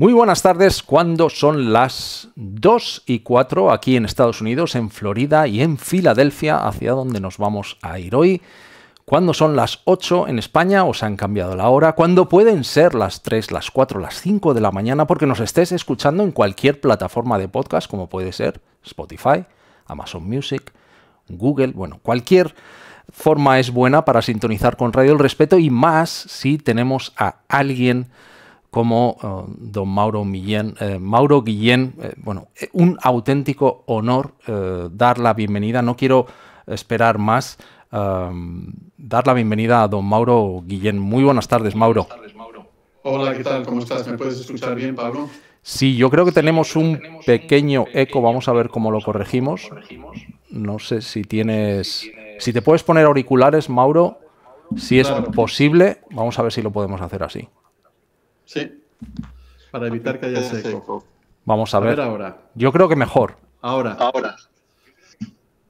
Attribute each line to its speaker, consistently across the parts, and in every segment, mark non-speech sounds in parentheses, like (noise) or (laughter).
Speaker 1: Muy buenas tardes, cuando son las 2 y 4 aquí en Estados Unidos, en Florida y en Filadelfia, hacia donde nos vamos a ir hoy. Cuando son las 8 en España, os han cambiado la hora. Cuando pueden ser las 3, las 4, las 5 de la mañana, porque nos estés escuchando en cualquier plataforma de podcast, como puede ser Spotify, Amazon Music, Google, bueno, cualquier forma es buena para sintonizar con Radio El Respeto y más si tenemos a alguien como eh, don Mauro, eh, Mauro Guillén. Eh, bueno, un auténtico honor dar la bienvenida. No quiero esperar más. dar la bienvenida a don Mauro Guillén. Muy buenas tardes, Mauro. Buenas tardes, Mauro.
Speaker 2: Hola, ¿qué tal? ¿Cómo estás? ¿Me puedes escuchar bien, Pablo?
Speaker 1: Sí, yo creo que tenemos un pequeño eco. Vamos a ver cómo lo corregimos. No sé si tienes... Si te puedes poner auriculares, Mauro, si es posible, vamos a ver si lo podemos hacer así.
Speaker 2: Sí. Para evitar que haya seco.
Speaker 1: Vamos a, ver. ahora. Yo creo que mejor.
Speaker 2: Ahora. Ahora.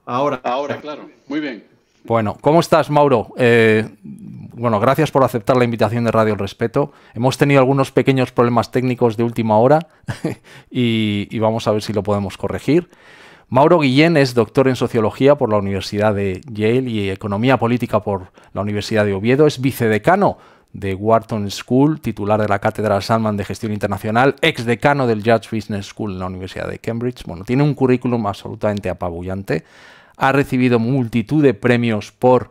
Speaker 2: Ahora. Ahora, claro. Muy bien.
Speaker 1: Bueno, ¿cómo estás, Mauro? Eh, bueno, gracias por aceptar la invitación de Radio El Respeto. Hemos tenido algunos pequeños problemas técnicos de última hora (laughs) y, y vamos a ver si lo podemos corregir. Mauro Guillén es doctor en Sociología por la Universidad de Yale y Economía Política por la Universidad de Oviedo. Es vicedecano de Wharton School, titular de la Cátedra Salman de Gestión Internacional, ex decano del Judge Business School en la Universidad de Cambridge. Bueno, tiene un currículum absolutamente apabullante. Ha recibido multitud de premios por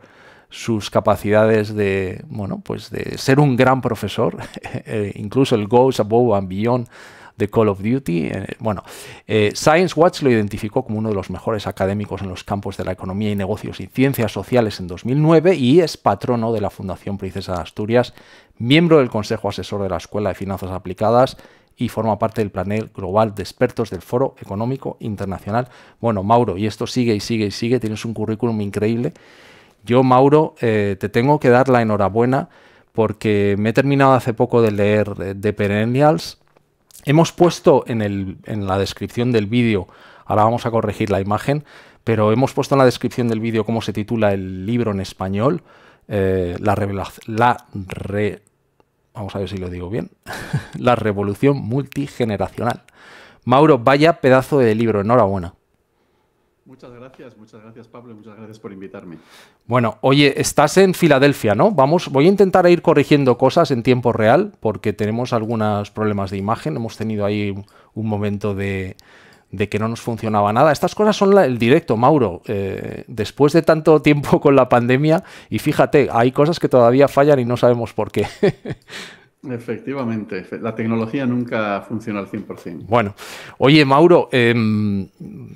Speaker 1: sus capacidades de, bueno, pues de ser un gran profesor. (laughs) Eh, incluso el Goes Above and Beyond de Call of Duty. Eh, bueno, eh, Science Watch lo identificó como uno de los mejores académicos en los campos de la economía y negocios y ciencias sociales en 2009 y es patrono de la Fundación Princesa de Asturias, miembro del Consejo Asesor de la Escuela de Finanzas Aplicadas y forma parte del panel global de expertos del Foro Económico Internacional. Bueno, Mauro, y esto sigue y sigue y sigue, tienes un currículum increíble. Yo, Mauro, eh, te tengo que dar la enhorabuena porque me he terminado hace poco de leer The Perennials Hemos puesto en, la descripción del vídeo, ahora vamos a corregir la imagen, pero hemos puesto en la descripción del vídeo cómo se titula el libro en español, eh, la, la vamos a ver si lo digo bien, (laughs) la revolución multigeneracional. Mauro, vaya pedazo de libro, enhorabuena.
Speaker 2: Muchas gracias, muchas gracias Pablo muchas gracias por invitarme.
Speaker 1: Bueno, oye, estás en Filadelfia, ¿no? Vamos, voy a intentar ir corrigiendo cosas en tiempo real porque tenemos algunos problemas de imagen, hemos tenido ahí un momento de, que no nos funcionaba nada. Estas cosas son el directo, Mauro. Eh, después de tanto tiempo con la pandemia, y fíjate, hay cosas que todavía fallan y no
Speaker 2: sabemos por qué. (laughs) Efectivamente, la tecnología nunca funciona al 100%. Bueno, oye Mauro, em,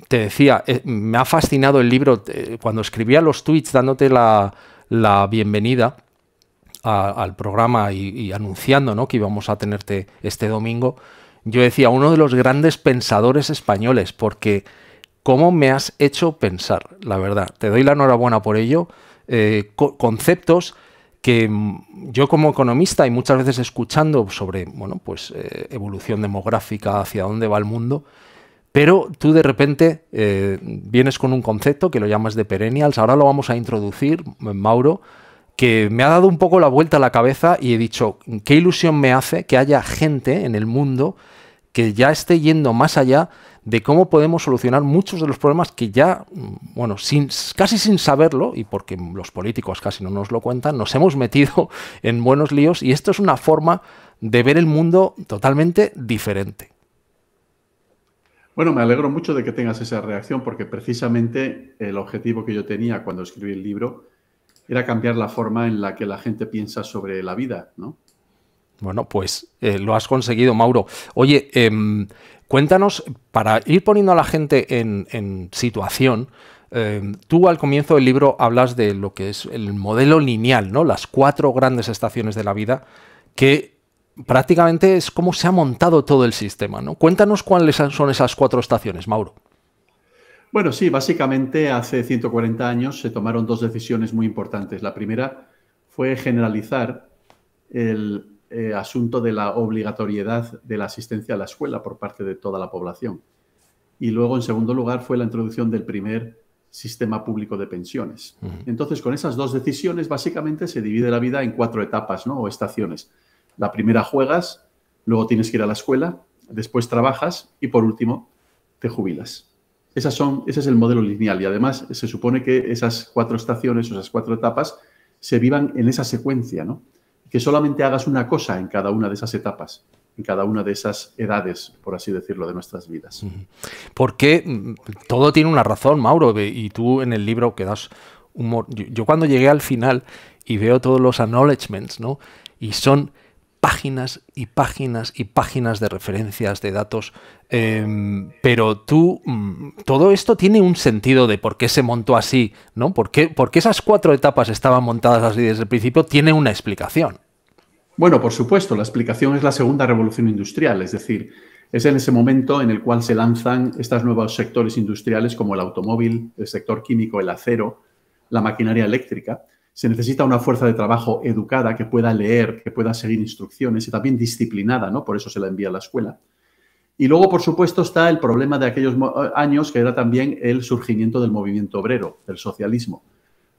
Speaker 2: te decía, eh, me ha fascinado el libro,
Speaker 1: eh, cuando escribía los tweets dándote la, bienvenida al programa y, anunciando que íbamos a tenerte este domingo, yo decía, uno de los grandes pensadores españoles, porque cómo me has hecho pensar, la verdad, te doy la enhorabuena por ello, eh, conceptos que mm, yo como economista y muchas veces escuchando sobre bueno, pues, eh, evolución demográfica, hacia dónde va el mundo, pero tú de repente eh, vienes con un concepto que lo llamas de perennials, ahora lo vamos a introducir, Mauro, que me ha dado un poco la vuelta a la cabeza y he dicho, qué ilusión me hace que haya gente en el mundo que ya esté yendo más allá de cómo podemos solucionar muchos de los problemas que ya, mm, bueno, sin, casi sin saberlo, y porque los políticos casi no nos lo cuentan, nos hemos metido (laughs) en buenos líos y esto es una forma de ver el mundo totalmente diferente.
Speaker 2: Bueno, me alegro mucho de que tengas esa reacción porque precisamente el objetivo que yo tenía cuando escribí el libro era cambiar la forma en la que la gente piensa sobre la vida, ¿no?
Speaker 1: Bueno, pues eh, lo has conseguido, Mauro. Oye, em, Cuéntanos, para ir poniendo a la gente en, situación, eh, tú al comienzo del libro hablas de lo que es el modelo lineal, ¿no? Las cuatro grandes estaciones de la vida que prácticamente es cómo se ha montado todo el sistema, ¿no? Cuéntanos cuáles son esas cuatro estaciones, Mauro.
Speaker 2: Bueno, sí, básicamente hace 140 años se tomaron dos decisiones muy importantes. La primera fue generalizar el, eh, asunto de la obligatoriedad de la asistencia a la escuela por parte de toda la población. Y luego, en segundo lugar, fue la introducción del primer sistema público de pensiones. Entonces, con esas dos decisiones, básicamente se divide la vida en cuatro etapas ¿no? o estaciones. La primera juegas, luego tienes que ir a la escuela, después trabajas y por último te jubilas. Esas son, ese es el modelo lineal y además se supone que esas cuatro estaciones, o esas cuatro etapas, se vivan en esa secuencia, ¿no? que solamente hagas una cosa en cada una de esas etapas en cada una de esas edades, por así decirlo, de nuestras vidas. Porque todo tiene una razón, Mauro, y tú en
Speaker 1: el libro quedas... humor. Yo, cuando llegué al final y veo todos los acknowledgements, ¿no? Y son páginas y páginas y páginas de referencias, de datos, em, pero tú, mm, todo esto tiene un sentido de por qué se montó así, ¿no? ¿Por qué, por qué esas cuatro etapas estaban montadas así desde el principio? Tiene una explicación.
Speaker 2: Bueno, por supuesto, la explicación es la segunda revolución industrial, es decir, es en ese momento en el cual se lanzan estos nuevos sectores industriales como el automóvil, el sector químico, el acero, la maquinaria eléctrica, se necesita una fuerza de trabajo educada que pueda leer, que pueda seguir instrucciones y también disciplinada, ¿no? Por eso se la envía a la escuela. Y luego, por supuesto, está el problema de aquellos eh, años que era también el surgimiento del movimiento obrero, del socialismo,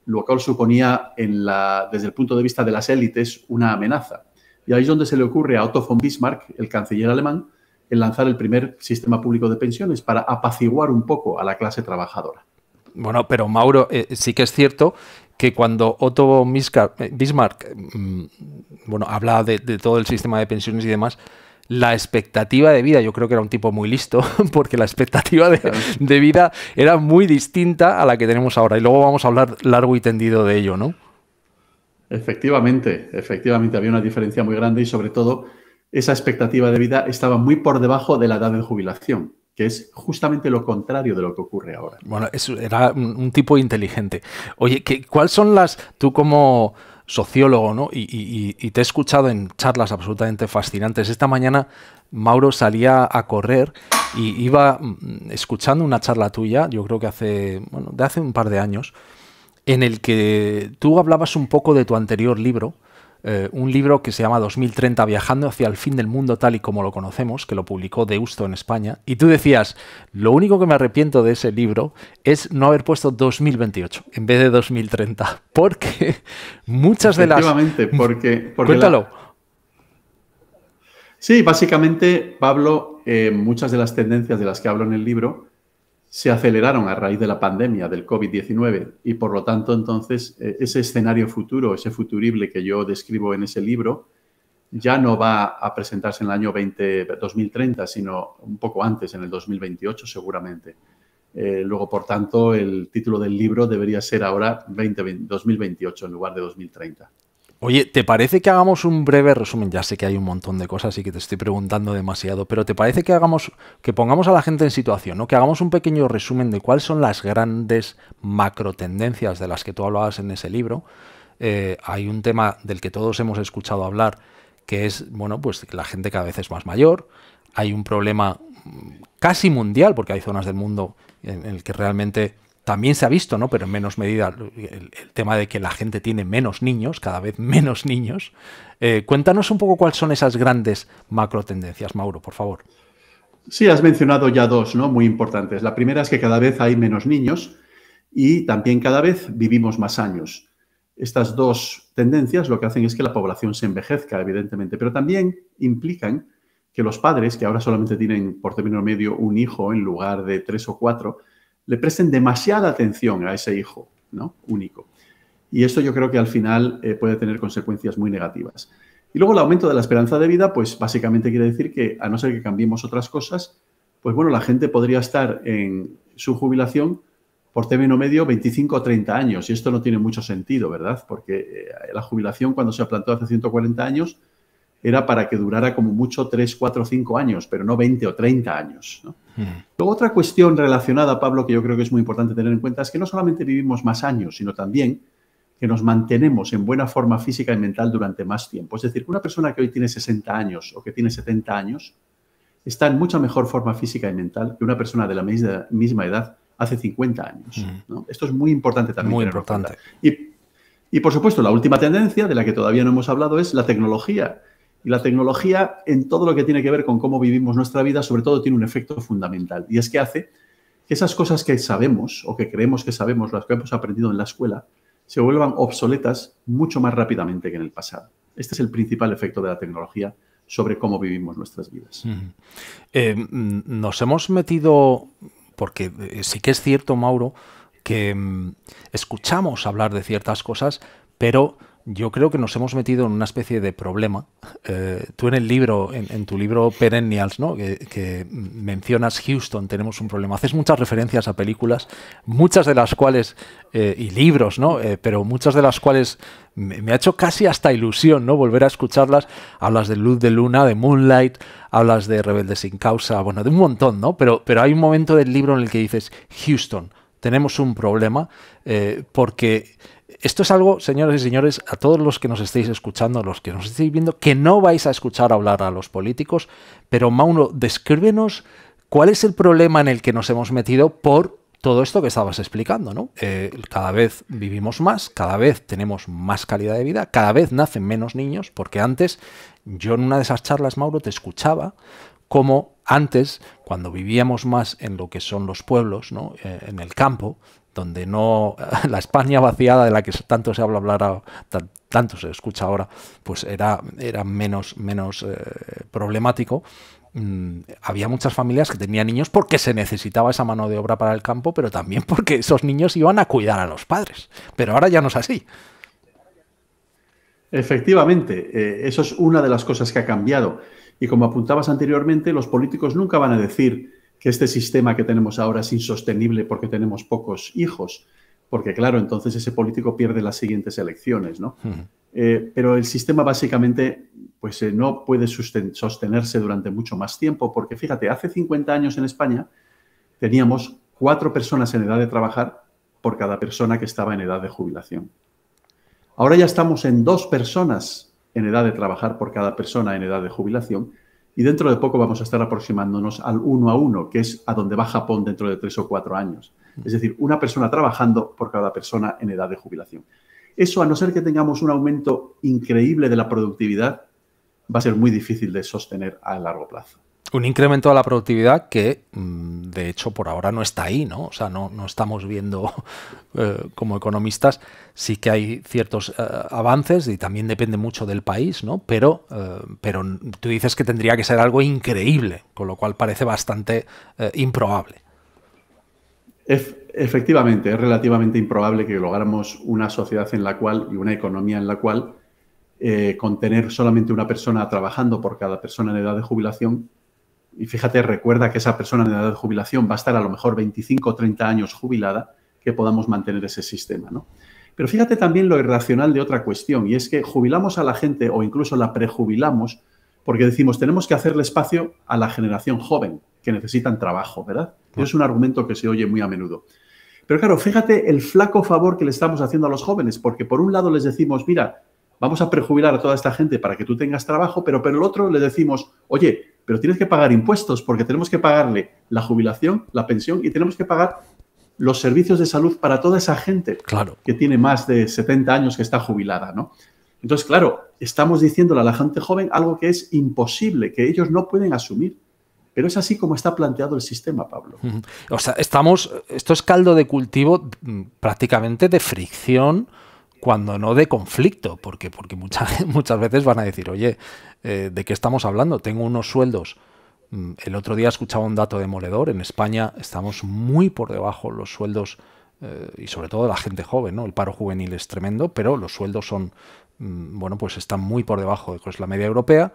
Speaker 2: lo cual suponía en la, desde el punto de vista de las élites una amenaza. Y ahí es donde se le ocurre a Otto von Bismarck, el canciller alemán, el lanzar el primer sistema público de pensiones para apaciguar un poco a la clase trabajadora. Bueno, pero Mauro,
Speaker 1: eh, sí que es cierto que cuando Otto Bismarck eh, mm, bueno, habla de, todo el sistema de pensiones y demás, la expectativa de vida, yo creo que era un tipo muy listo, (laughs) porque la expectativa de vida era muy distinta a la que tenemos
Speaker 2: ahora. Y luego vamos a hablar largo y tendido de ello, ¿no? Efectivamente, efectivamente, había una diferencia muy grande y sobre todo esa expectativa de vida estaba muy por debajo de la edad de jubilación que es justamente lo contrario de lo que ocurre ahora. Bueno, era un, tipo
Speaker 1: inteligente. Oye, ¿cuáles son las, tú como sociólogo, ¿no? Y, y, te he escuchado en charlas absolutamente fascinantes. Esta mañana Mauro salía a correr y iba mm, escuchando una charla tuya, yo creo que hace, bueno, de hace un par de años, en el que tú hablabas un poco de tu anterior libro, eh, un libro que se llama 2030 Viajando hacia el fin del mundo tal y como lo conocemos, que lo publicó Deusto en España, y tú decías, lo único que me arrepiento de ese libro es no haber puesto
Speaker 2: 2028 en vez de 2030, (laughs) porque muchas de las... Mm, porque... porque Cuéntalo. Sí, básicamente, Pablo, eh, muchas de las tendencias de las que hablo en el libro se aceleraron a raíz de la pandemia del COVID-19 y por lo tanto entonces e, ese escenario futuro, ese futurible que yo describo en ese libro, ya no va a presentarse en el año 2030, sino un poco antes, en el 2028 seguramente. Eh, luego, por tanto, el título del libro debería ser ahora 2028 en lugar de 2030.
Speaker 1: Oye, ¿te parece que hagamos un breve resumen? Ya sé que hay un montón de cosas y que te estoy preguntando demasiado, pero ¿te parece que hagamos, que pongamos a la gente en situación, ¿no? Que hagamos un pequeño resumen de cuáles son las grandes macro tendencias de las que tú hablabas en ese libro. Eh, hay un tema del que todos hemos escuchado hablar, que es, bueno, pues la gente cada vez es más mayor. Hay un problema mm, casi mundial, porque hay zonas del mundo en, en el que realmente también se ha visto, ¿no? Pero en menos medida el, tema de que la gente tiene menos niños, cada vez menos niños.
Speaker 2: Eh, cuéntanos un poco cuáles son esas grandes macro tendencias, Mauro, por favor. Sí, has mencionado ya dos, ¿no? Muy importantes. La primera es que cada vez hay menos niños y también cada vez vivimos más años. Estas dos tendencias lo que hacen es que la población se envejezca, evidentemente, pero también implican que los padres, que ahora solamente tienen por término medio un hijo en lugar de tres o cuatro, le presten demasiada atención a ese hijo ¿no? único. Y esto yo creo que al final eh, puede tener consecuencias muy negativas. Y luego el aumento de la esperanza de vida, pues básicamente quiere decir que a no ser que cambiemos otras cosas, pues bueno, la gente podría estar en su jubilación por término medio 25 o 30 años. Y esto no tiene mucho sentido, ¿verdad? Porque eh, la jubilación cuando se plantó hace 140 años era para que durara como mucho 3, 4, 5 años, pero no 20 o 30 años. ¿no? Luego, otra cuestión relacionada, Pablo, que yo creo que es muy importante tener en cuenta, es que no solamente vivimos más años, sino también que nos mantenemos en buena forma física y mental durante más tiempo. Es decir, una persona que hoy tiene 60 años o que tiene 70 años está en mucha mejor forma física y mental que una persona de la misma edad hace 50 años. Esto es muy importante también. Muy importante. y por supuesto, la última tendencia de la que todavía no hemos hablado es la tecnología y la tecnología en todo lo que tiene que ver con cómo vivimos nuestra vida, sobre todo tiene un efecto fundamental y es que hace que esas cosas que sabemos o que creemos que sabemos, las que hemos aprendido en la escuela, se vuelvan obsoletas mucho más rápidamente que en el pasado. Este es el principal efecto de la tecnología sobre cómo vivimos nuestras vidas. Eh, mm,
Speaker 1: nos hemos metido, porque eh, sí que es cierto, Mauro, que mm, escuchamos hablar de ciertas cosas, pero yo creo que nos hemos metido en una especie de problema. Eh, tú en el libro, en, tu libro Perennials, ¿no? que, mencionas Houston, tenemos un problema. Haces muchas referencias a películas, muchas de las cuales, eh, y libros, ¿no? Eh, pero muchas de las cuales me, ha hecho casi hasta ilusión ¿no? volver a escucharlas. Hablas de Luz de Luna, de Moonlight, hablas de Rebelde sin Causa, bueno, de un montón, ¿no? Pero, pero hay un momento del libro en el que dices, Houston, tenemos un problema porque esto es algo, señores y señores, a todos los que nos estéis escuchando, a los que nos estéis viendo, que no vais a escuchar hablar a los políticos, pero Mauro, descríbenos cuál es el problema en el que nos hemos metido por todo esto que estabas explicando, ¿no? Eh, cada vez vivimos más, cada vez tenemos más calidad de vida, cada vez nacen menos niños, porque antes, yo en una de esas charlas, Mauro, te escuchaba como antes, cuando vivíamos más en lo que son los pueblos, ¿no? Eh, en el campo, donde no (laughs) la España vaciada de la que tanto se habla tanto se escucha ahora, pues era, era menos, menos eh, problemático. Mm, había muchas familias que tenían niños porque se necesitaba esa mano de obra para el campo, pero también porque esos niños iban a cuidar
Speaker 2: a los padres. Pero ahora ya no es así. Efectivamente, eh, eso es una de las cosas que ha cambiado. Y como apuntabas anteriormente, los políticos nunca van a decir que este sistema que tenemos ahora es insostenible porque tenemos pocos hijos, porque claro, entonces ese político pierde las siguientes elecciones, ¿no? Eh, pero el sistema básicamente pues, eh, no puede sostenerse durante mucho más tiempo, porque fíjate, hace 50 años en España teníamos cuatro personas en edad de trabajar por cada persona que estaba en edad de jubilación. Ahora ya estamos en dos personas en edad de trabajar por cada persona en edad de jubilación y dentro de poco vamos a estar aproximándonos al uno a uno, que es a donde va Japón dentro de tres o cuatro años. Es decir, una persona trabajando por cada persona en edad de jubilación. Eso, a no ser que tengamos un aumento increíble de la productividad, va a ser muy difícil de sostener a largo plazo
Speaker 1: un incremento de la productividad que, mm, de hecho, por ahora no está ahí, ¿no? O sea, no, no estamos viendo (laughs) eh, como economistas, sí que hay ciertos eh, avances y también depende mucho del país, ¿no? Pero, eh, pero tú dices que tendría que ser algo increíble, con lo cual parece bastante improbable.
Speaker 2: efectivamente, es relativamente improbable que lográramos una sociedad en la cual y una economía en la cual... con tener solamente una persona trabajando por cada persona en edad de jubilación, y fíjate, recuerda que esa persona de edad de jubilación va a estar a lo mejor 25 o 30 años jubilada, que podamos mantener ese sistema. ¿no? Pero fíjate también lo irracional de otra cuestión, y es que jubilamos a la gente o incluso la prejubilamos porque decimos, tenemos que hacerle espacio a la generación joven, que necesitan trabajo, ¿verdad? Es un argumento que se oye muy a menudo. Pero claro, fíjate el flaco favor que le estamos haciendo a los jóvenes, porque por un lado les decimos, mira, vamos a prejubilar a toda esta gente para que tú tengas trabajo, pero por el otro le decimos, oye, pero tienes que pagar impuestos porque tenemos que pagarle la jubilación, la pensión y tenemos que pagar los servicios de salud para toda esa gente claro. que tiene más de 70 años que está jubilada, ¿no? Entonces, claro, estamos diciéndole a la gente joven algo que es imposible, que ellos no pueden asumir. Pero es así como está planteado el sistema, Pablo. O sea, estamos, esto es caldo de cultivo mm,
Speaker 1: prácticamente de fricción, cuando no de conflicto, porque, porque (laughs) muchas veces van a decir, oye, eh, de qué estamos hablando. Tengo unos sueldos. Mm, el otro día escuchaba un dato demoledor. En España estamos muy por debajo los sueldos eh, y sobre todo la gente joven, ¿no? El paro juvenil es tremendo, pero los sueldos son, mm, bueno, pues están muy por debajo de la media europea.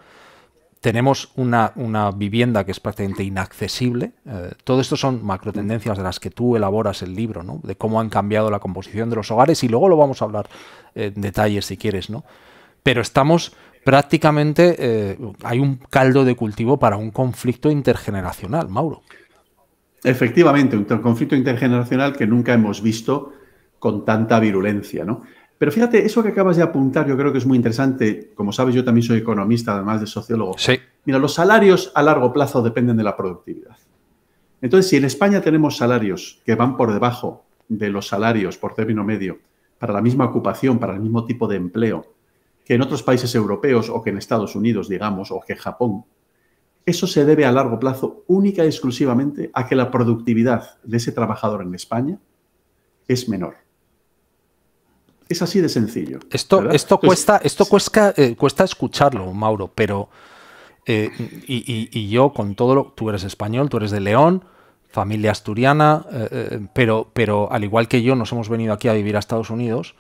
Speaker 1: Tenemos una, vivienda que es prácticamente inaccesible. Eh, todo esto son macro tendencias de las que tú elaboras el libro, ¿no? De cómo han cambiado la composición de los hogares y luego lo vamos a hablar en detalle si quieres, ¿no? Pero estamos prácticamente eh, hay un caldo de cultivo para un conflicto intergeneracional,
Speaker 2: Mauro. Efectivamente, un conflicto intergeneracional que nunca hemos visto con tanta virulencia, ¿no? Pero fíjate, eso que acabas de apuntar yo creo que es muy interesante. Como sabes, yo también soy economista, además de sociólogo. Sí. Mira, los salarios a largo plazo dependen de la productividad. Entonces, si en España tenemos salarios que van por debajo de los salarios por término medio para la misma ocupación, para el mismo tipo de empleo, que en otros países europeos o que en Estados Unidos, digamos, o que Japón, eso se debe a largo plazo única y exclusivamente a que la productividad de ese trabajador en España es menor. Es así
Speaker 1: de sencillo. Esto, esto, cuesta, esto cuesta, eh, cuesta escucharlo, Mauro, pero... Eh, y, yo con todo lo... Tú eres español, tú eres de León, familia asturiana, eh, pero, pero al igual que yo nos hemos venido aquí a vivir a Estados Unidos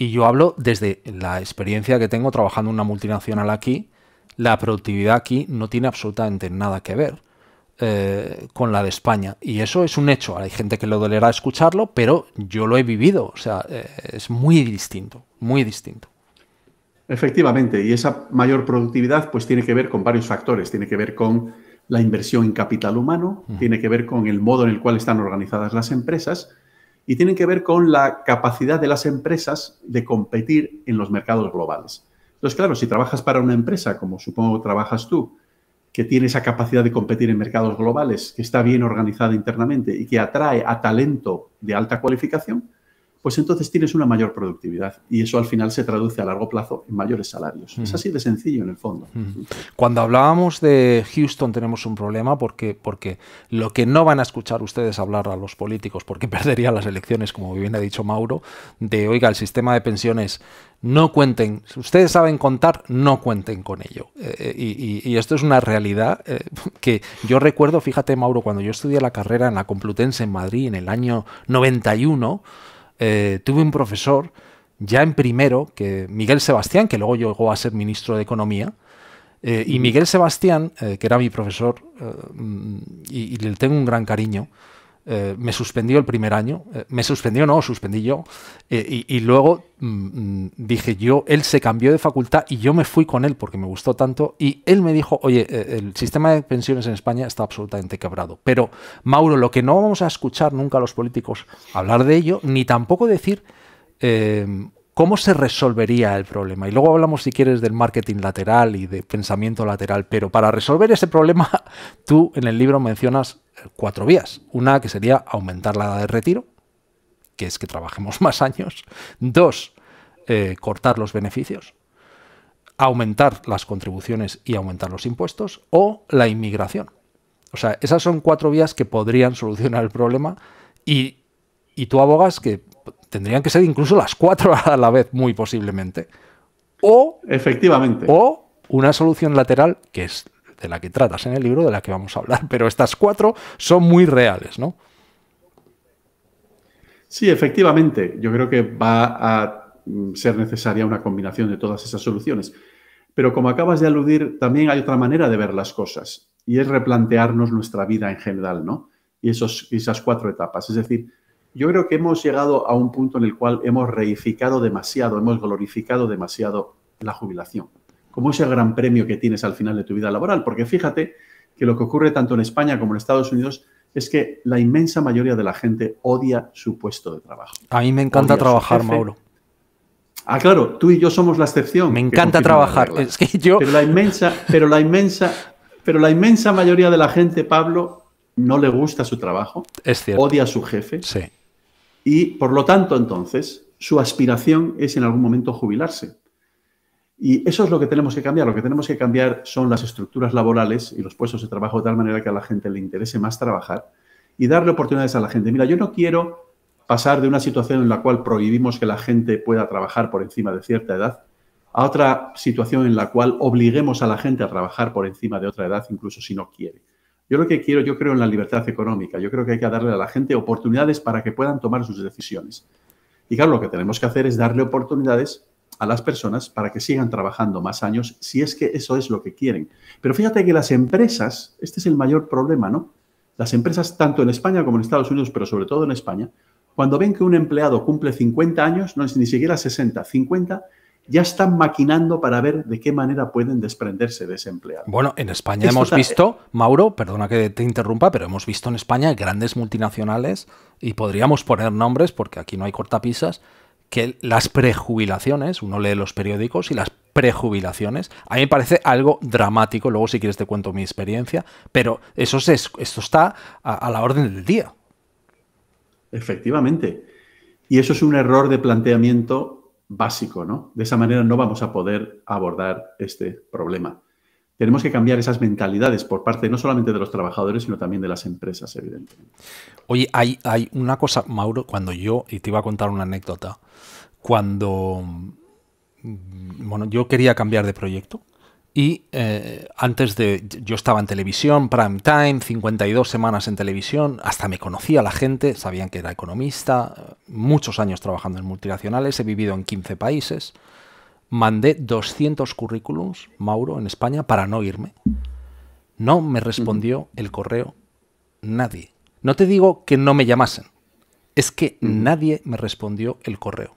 Speaker 1: y yo hablo desde la experiencia que tengo trabajando en una multinacional aquí, la productividad aquí no tiene absolutamente nada que ver eh, con la de España. Y eso es un hecho. Hay gente que le dolerá escucharlo, pero yo lo he
Speaker 2: vivido. O sea, eh,
Speaker 1: es muy distinto, muy distinto.
Speaker 2: Efectivamente, y esa mayor productividad pues tiene que ver con varios factores. Tiene que ver con la inversión en capital humano, tiene que ver con el modo en el cual están organizadas las empresas, y tienen que ver con la capacidad de las empresas de competir en los mercados globales. Entonces, claro, si trabajas para una empresa, como supongo que trabajas tú, que tiene esa capacidad de competir en mercados globales, que está bien organizada internamente y que atrae a talento de alta cualificación, pues entonces tienes una mayor productividad y eso al final se traduce a largo plazo en mayores salarios. Es así de sencillo en el fondo. Cuando hablábamos de Houston tenemos un problema porque,
Speaker 1: porque lo que no van a escuchar ustedes hablar a los políticos, porque (laughs) perderían las elecciones, como bien ha dicho Mauro, de, oiga, el sistema de pensiones no cuenten, si ustedes saben contar, no cuenten con ello. Eh, eh, y, esto es una realidad eh, (laughs) que yo recuerdo, fíjate Mauro, cuando yo estudié la carrera en la Complutense en Madrid en el año 91, eh, tuve un profesor ya en primero, que Miguel Sebastián, que luego llegó a ser ministro de Economía, eh, y Miguel Sebastián, eh, que era mi profesor, mm, y, le tengo un gran cariño, eh, me suspendió el primer año, eh, me suspendió, no, suspendí yo, eh, y, luego mm, mm, dije yo, él se cambió de facultad y yo me fui con él porque me gustó tanto, y él me dijo, oye, el sistema de pensiones en España está absolutamente quebrado, pero Mauro, lo que no vamos a escuchar nunca a los políticos hablar de ello, ni tampoco decir... Em, ¿Cómo se resolvería el problema? Y luego hablamos, si quieres, del marketing lateral y de pensamiento lateral, pero para resolver ese problema, (laughs) tú en el libro mencionas cuatro vías. Una que sería aumentar la edad de retiro, que es que trabajemos (laughs) más años. Dos, eh, cortar los beneficios, aumentar las contribuciones y aumentar los impuestos, o la inmigración. O sea, esas son cuatro vías que podrían solucionar el problema y, y tú abogas que tendrían que ser incluso las cuatro (laughs) a la vez, muy posiblemente. O, Efectivamente. O una solución lateral, que es de la que tratas en el libro, de la que vamos a hablar, pero estas
Speaker 2: cuatro son muy reales, ¿no? Sí, efectivamente. Yo creo que va a mm, ser necesaria una combinación de todas esas soluciones. Pero como acabas de aludir, también hay otra manera de ver las cosas y es replantearnos nuestra vida en general, ¿no? Y esos, esas cuatro etapas. Es decir, yo creo que hemos llegado a un punto en el cual hemos reificado demasiado, hemos glorificado demasiado la jubilación es el gran premio que tienes al final de tu vida laboral. Porque fíjate que lo que ocurre tanto en España como en Estados Unidos es que la inmensa mayoría de la gente odia su puesto de trabajo. A mí me encanta trabajar, Mauro. Ah, claro, tú y yo somos la excepción. Me encanta trabajar. Es que yo. Pero la inmensa, pero la inmensa, pero la inmensa mayoría de la gente, Pablo, no le gusta su trabajo. Es cierto. Odia a su jefe. Sí. Y por lo tanto, entonces, su aspiración es en algún momento jubilarse. Y eso es lo que tenemos que cambiar. Lo que tenemos que cambiar son las estructuras laborales y los puestos de trabajo de tal manera que a la gente le interese más trabajar y darle oportunidades a la gente. Mira, yo no quiero pasar de una situación en la cual prohibimos que la gente pueda trabajar por encima de cierta edad a otra situación en la cual obliguemos a la gente a trabajar por encima de otra edad, incluso si no quiere. Yo lo que quiero, yo creo en la libertad económica, yo creo que hay que darle a la gente oportunidades para que puedan tomar sus decisiones. Y claro, lo que tenemos que hacer es darle oportunidades a las personas para que sigan trabajando más años si es que eso es lo que quieren. Pero fíjate que las empresas, este es el mayor problema, ¿no? Las empresas, tanto en España como en Estados Unidos, pero sobre todo en España, cuando ven que un empleado cumple 50 años, no es ni siquiera 60, 50, ya están maquinando para ver de qué manera pueden desprenderse de ese empleado. Bueno, en España hemos visto, Mauro, perdona que te interrumpa,
Speaker 1: pero hemos visto en España grandes multinacionales, y podríamos poner nombres porque aquí no hay cortapisas, que las prejubilaciones, uno lee los periódicos y las prejubilaciones, a mí me parece algo dramático, luego si quieres te cuento mi experiencia, pero eso es esto
Speaker 2: está a, a la orden del día. Efectivamente. Y eso es un error de planteamiento básico, ¿no? De esa manera no vamos a poder abordar este problema tenemos que cambiar esas mentalidades por parte no solamente de los trabajadores, sino también de las empresas, evidentemente. Oye, hay, hay una cosa, Mauro, cuando yo, y te iba a contar
Speaker 1: una anécdota, cuando, mm, bueno, yo quería cambiar de proyecto y eh, antes de, yo estaba en televisión, prime time, 52 semanas en televisión, hasta me conocía la gente, sabían que era economista, muchos años trabajando en multinacionales, he vivido en 15 países. Mandé 200 currículums, Mauro, en España, para no irme. No me respondió el correo nadie. No te digo que no me llamasen. Es que nadie me respondió el correo.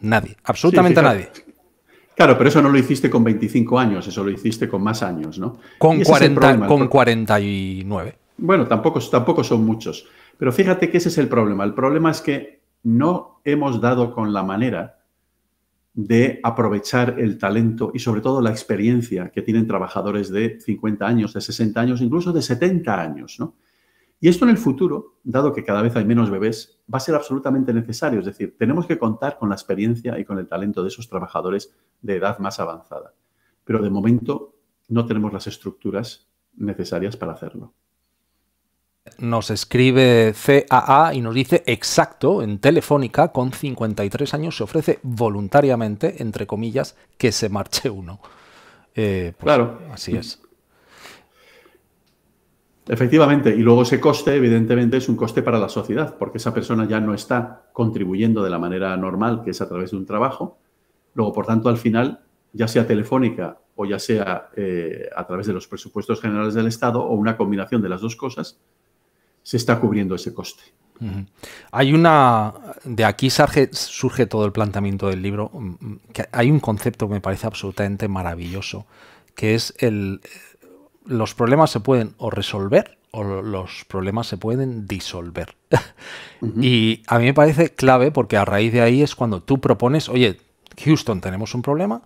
Speaker 2: Nadie. Absolutamente nadie. Claro, pero eso no lo hiciste con 25 años, eso lo hiciste con más años, ¿no? Con, 40, con 49. Bueno, tampoco, tampoco son muchos. Pero fíjate que ese es el problema. El problema es que no hemos dado con la manera de aprovechar el talento y sobre todo la experiencia que tienen trabajadores de 50 años, de 60 años, incluso de 70 años. ¿no? Y esto en el futuro, dado que cada vez hay menos bebés, va a ser absolutamente necesario. Es decir, tenemos que contar con la experiencia y con el talento de esos trabajadores de edad más avanzada. Pero de momento no tenemos las estructuras necesarias para hacerlo
Speaker 1: nos escribe CAA y nos dice exacto, en Telefónica, con 53 años se ofrece voluntariamente, entre comillas, que se marche uno.
Speaker 2: Eh, pues claro. Así es. Efectivamente, y luego ese coste, evidentemente, es un coste para la sociedad, porque esa persona ya no está contribuyendo de la manera normal, que es a través de un trabajo. Luego, por tanto, al final, ya sea telefónica o ya sea eh, a través de los presupuestos generales del Estado o una combinación de las dos cosas, se está cubriendo ese coste.
Speaker 1: Hay una. De aquí surge, todo el planteamiento del libro. Mm, mm, que hay un concepto que me parece absolutamente maravilloso, que es el. Eh, los problemas se pueden o resolver o los problemas se pueden disolver. (laughs) Y a mí me parece clave porque a raíz de ahí es cuando tú propones, oye, Houston, tenemos un problema,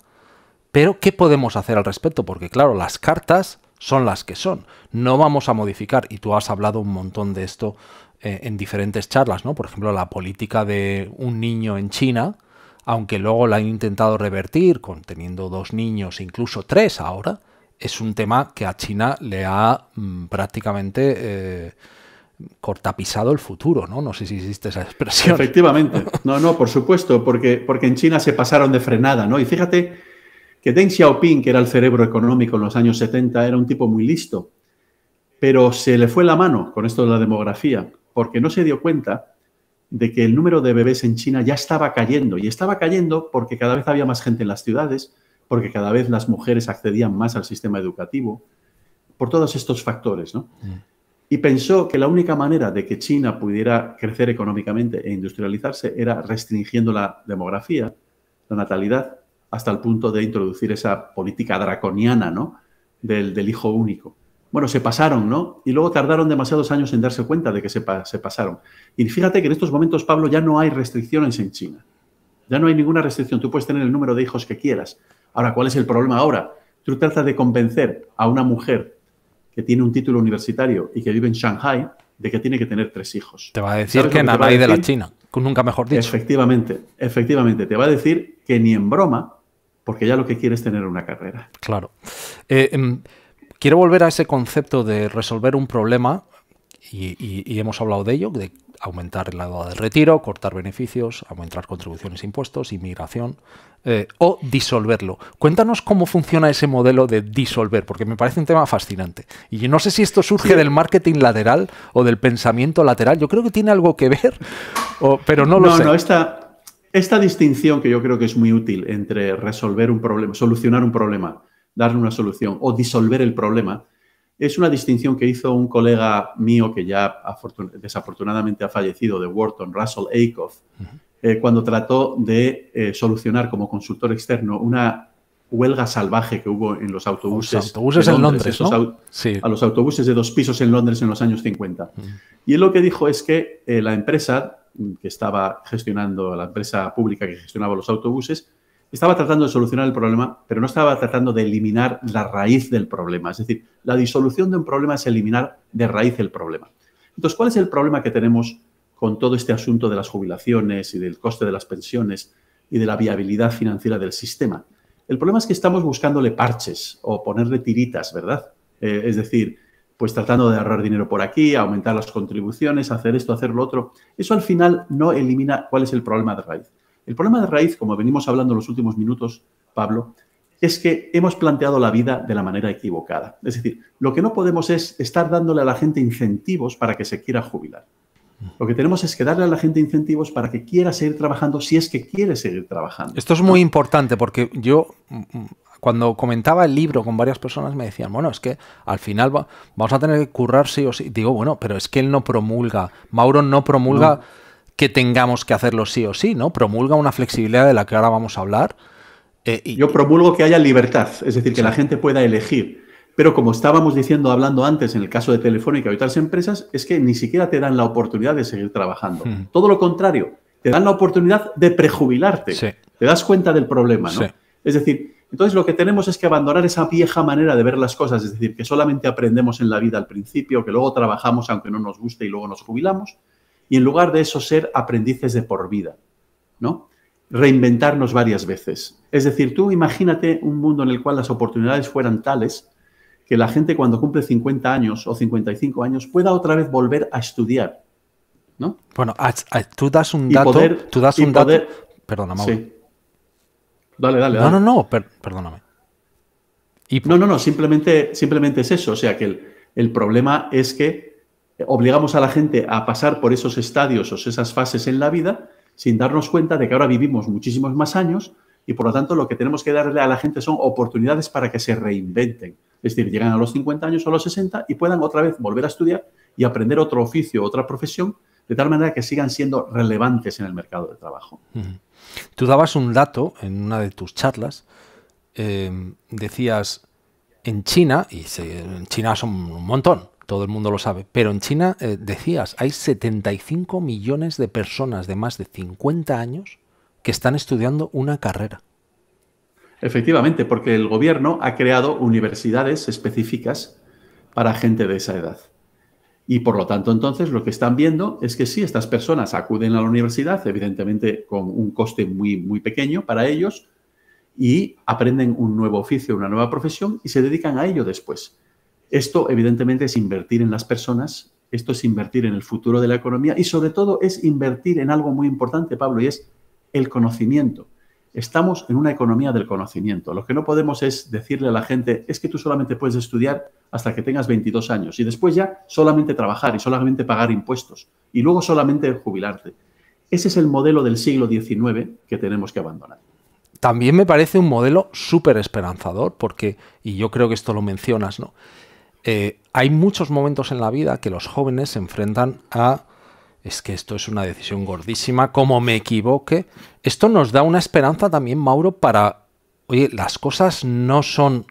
Speaker 1: pero ¿qué podemos hacer al respecto? Porque claro, las cartas son las que son. No vamos a modificar, y tú has hablado un montón de esto eh, en diferentes charlas, ¿no? Por ejemplo, la política de un niño en China, aunque luego la han intentado revertir, con teniendo dos niños, incluso tres ahora, es un tema que a China le ha mm, prácticamente eh, cortapisado el futuro, ¿no? No sé si existe esa expresión. Efectivamente.
Speaker 2: No, no, por supuesto, porque, porque en China se pasaron de frenada, ¿no? Y fíjate que Deng Xiaoping, que era el cerebro económico en los años 70, era un tipo muy listo, pero se le fue la mano con esto de la demografía, porque no se dio cuenta de que el número de bebés en China ya estaba cayendo, y estaba cayendo porque cada vez había más gente en las ciudades, porque cada vez las mujeres accedían más al sistema educativo, por todos estos factores, ¿no? Mm. Y pensó que la única manera de que China pudiera crecer económicamente e industrializarse era restringiendo la demografía, la natalidad, hasta el punto de introducir esa política draconiana ¿no? del, del hijo único. Bueno, se pasaron, ¿no? Y luego tardaron demasiados años en darse cuenta de que se, pasaron. Y fíjate que en estos momentos, Pablo, ya no hay restricciones en China. Ya no hay ninguna restricción. Tú puedes tener el número de hijos que quieras. Ahora, ¿cuál es el problema ahora? Tú tratas de convencer a una mujer que tiene un título universitario y que vive en Shanghai de que tiene que tener tres hijos. Te va a decir que, nada de la China, nunca mejor dicho. Efectivamente, efectivamente. Te va a decir que ni en broma porque ya lo que quiere es tener una carrera. Claro. Eh, em, quiero volver a ese concepto de resolver un problema,
Speaker 1: y, hemos hablado de ello, de aumentar la edad de retiro, cortar beneficios, aumentar contribuciones, e impuestos, inmigración, eh, o disolverlo. Cuéntanos cómo funciona ese modelo de disolver, porque me parece un tema fascinante. Y no sé si esto surge del marketing lateral o del pensamiento lateral. Yo creo que tiene algo que ver, pero no, lo sé. No,
Speaker 2: esta, esta distinción que yo creo que es muy útil entre resolver un problema, solucionar un problema, darle una solución o disolver el problema, es una distinción que hizo un colega mío que ya desafortunadamente ha fallecido de Wharton, Russell Aikoff, eh, cuando trató de eh, solucionar como consultor externo una huelga salvaje que hubo en los autobuses. Los autobuses A los autobuses de dos pisos en Londres en los años 50. Y él lo que dijo es que eh, la empresa que estaba gestionando, la empresa pública que gestionaba los autobuses, estaba tratando de solucionar el problema, pero no estaba tratando de eliminar la raíz del problema. Es decir, la disolución de un problema es eliminar de raíz el problema. Entonces, ¿cuál es el problema que tenemos con todo este asunto de las jubilaciones y del coste de las pensiones y de la viabilidad financiera del sistema? El problema es que estamos buscándole parches o ponerle tiritas, ¿verdad? Eh, es decir, pues tratando de ahorrar dinero por aquí, aumentar las contribuciones, hacer esto, hacer lo otro. Eso al final no elimina cuál es el problema de raíz. El problema de raíz, como venimos hablando en los últimos minutos, Pablo, es que hemos planteado la vida de la manera equivocada. Es decir, lo que no podemos es estar dándole a la gente incentivos para que se quiera jubilar. Lo que tenemos es que darle a la gente incentivos para que quiera seguir trabajando si es que quiere seguir trabajando. Esto es muy importante porque yo cuando comentaba
Speaker 1: el libro con varias personas me decían, bueno, es que al final vamos a tener que currar sí o sí. Digo, bueno, pero es que él no promulga, Mauro no promulga que tengamos que hacerlo sí o sí, ¿no?
Speaker 2: Promulga una flexibilidad de la que ahora vamos a hablar. Eh, Yo promulgo que haya libertad, es decir, que la gente pueda elegir. Pero como estábamos diciendo, hablando antes, en el caso de Telefónica y otras empresas, es que ni siquiera te dan la oportunidad de seguir trabajando. Todo lo contrario, te dan la oportunidad de prejubilarte. Te das cuenta del problema, ¿no? Es decir, entonces lo que tenemos es que abandonar esa vieja manera de ver las cosas, es decir, que solamente aprendemos en la vida al principio, que luego trabajamos aunque no nos guste y luego nos jubilamos, y en lugar de eso ser aprendices de por vida, ¿no? Reinventarnos varias veces. Es decir, tú imagínate un mundo en el cual las oportunidades fueran tales que la gente cuando cumple 50 años o 55 años pueda otra vez volver a estudiar, ¿no? Bueno, tú das un dato, tú das un dato, perdona, Dale, dale, No, no, no, perdóname. No, no, no, simplemente, simplemente es eso. O sea que el, problema es que obligamos a la gente a pasar por esos estadios o esas fases en la vida sin darnos cuenta de que ahora vivimos muchísimos más años y por lo tanto lo que tenemos que darle a la gente son oportunidades para que se reinventen. Es decir, llegan a los 50 años o a los 60 y puedan otra vez volver a estudiar y aprender otro oficio, otra profesión, de tal manera que sigan siendo relevantes en el mercado de trabajo. Tú dabas un dato en una de tus charlas, em, decías,
Speaker 1: en China, y en China son un montón, todo el mundo lo sabe, pero en China, eh, decías, hay 75 millones de personas de más de 50 años que están estudiando una carrera.
Speaker 2: Efectivamente, porque el gobierno ha creado universidades específicas para gente de esa edad. Y por lo tanto, entonces, lo que están viendo es que sí, estas personas acuden a la universidad, evidentemente con un coste muy, muy pequeño para ellos, y aprenden un nuevo oficio, una nueva profesión, y se dedican a ello después. Esto, evidentemente, es invertir en las personas, esto es invertir en el futuro de la economía, y sobre todo es invertir en algo muy importante, Pablo, y es el conocimiento. Estamos en una economía del conocimiento. Lo que no podemos es decirle a la gente es que tú solamente puedes estudiar hasta que tengas 22 años y después ya solamente trabajar y solamente pagar impuestos y luego solamente jubilarte. Ese es el modelo del siglo XIX que tenemos que abandonar. También me parece un modelo súper esperanzador porque,
Speaker 1: y yo creo que esto lo mencionas, ¿no? Eh, hay muchos momentos en la vida que los jóvenes se enfrentan a es que esto es una decisión gordísima, como me equivoque. Esto nos da una esperanza también, Mauro, para, oye, las cosas no son,